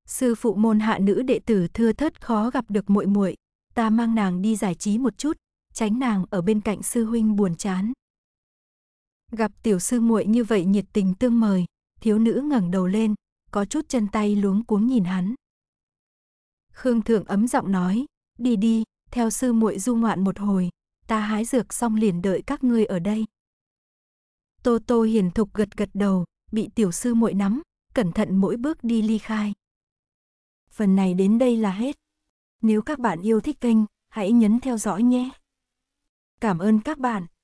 Sư phụ môn hạ nữ đệ tử thưa thớt khó gặp được muội muội, ta mang nàng đi giải trí một chút, tránh nàng ở bên cạnh sư huynh buồn chán. Gặp tiểu sư muội như vậy nhiệt tình tương mời, thiếu nữ ngẩng đầu lên, có chút chân tay luống cuống nhìn hắn. Khương Thượng ấm giọng nói, đi đi, theo sư muội du ngoạn một hồi, ta hái dược xong liền đợi các ngươi ở đây. Tô Tô hiền thục gật gật đầu, bị tiểu sư muội nắm, cẩn thận mỗi bước đi ly khai. Phần này đến đây là hết. Nếu các bạn yêu thích kênh, hãy nhấn theo dõi nhé. Cảm ơn các bạn.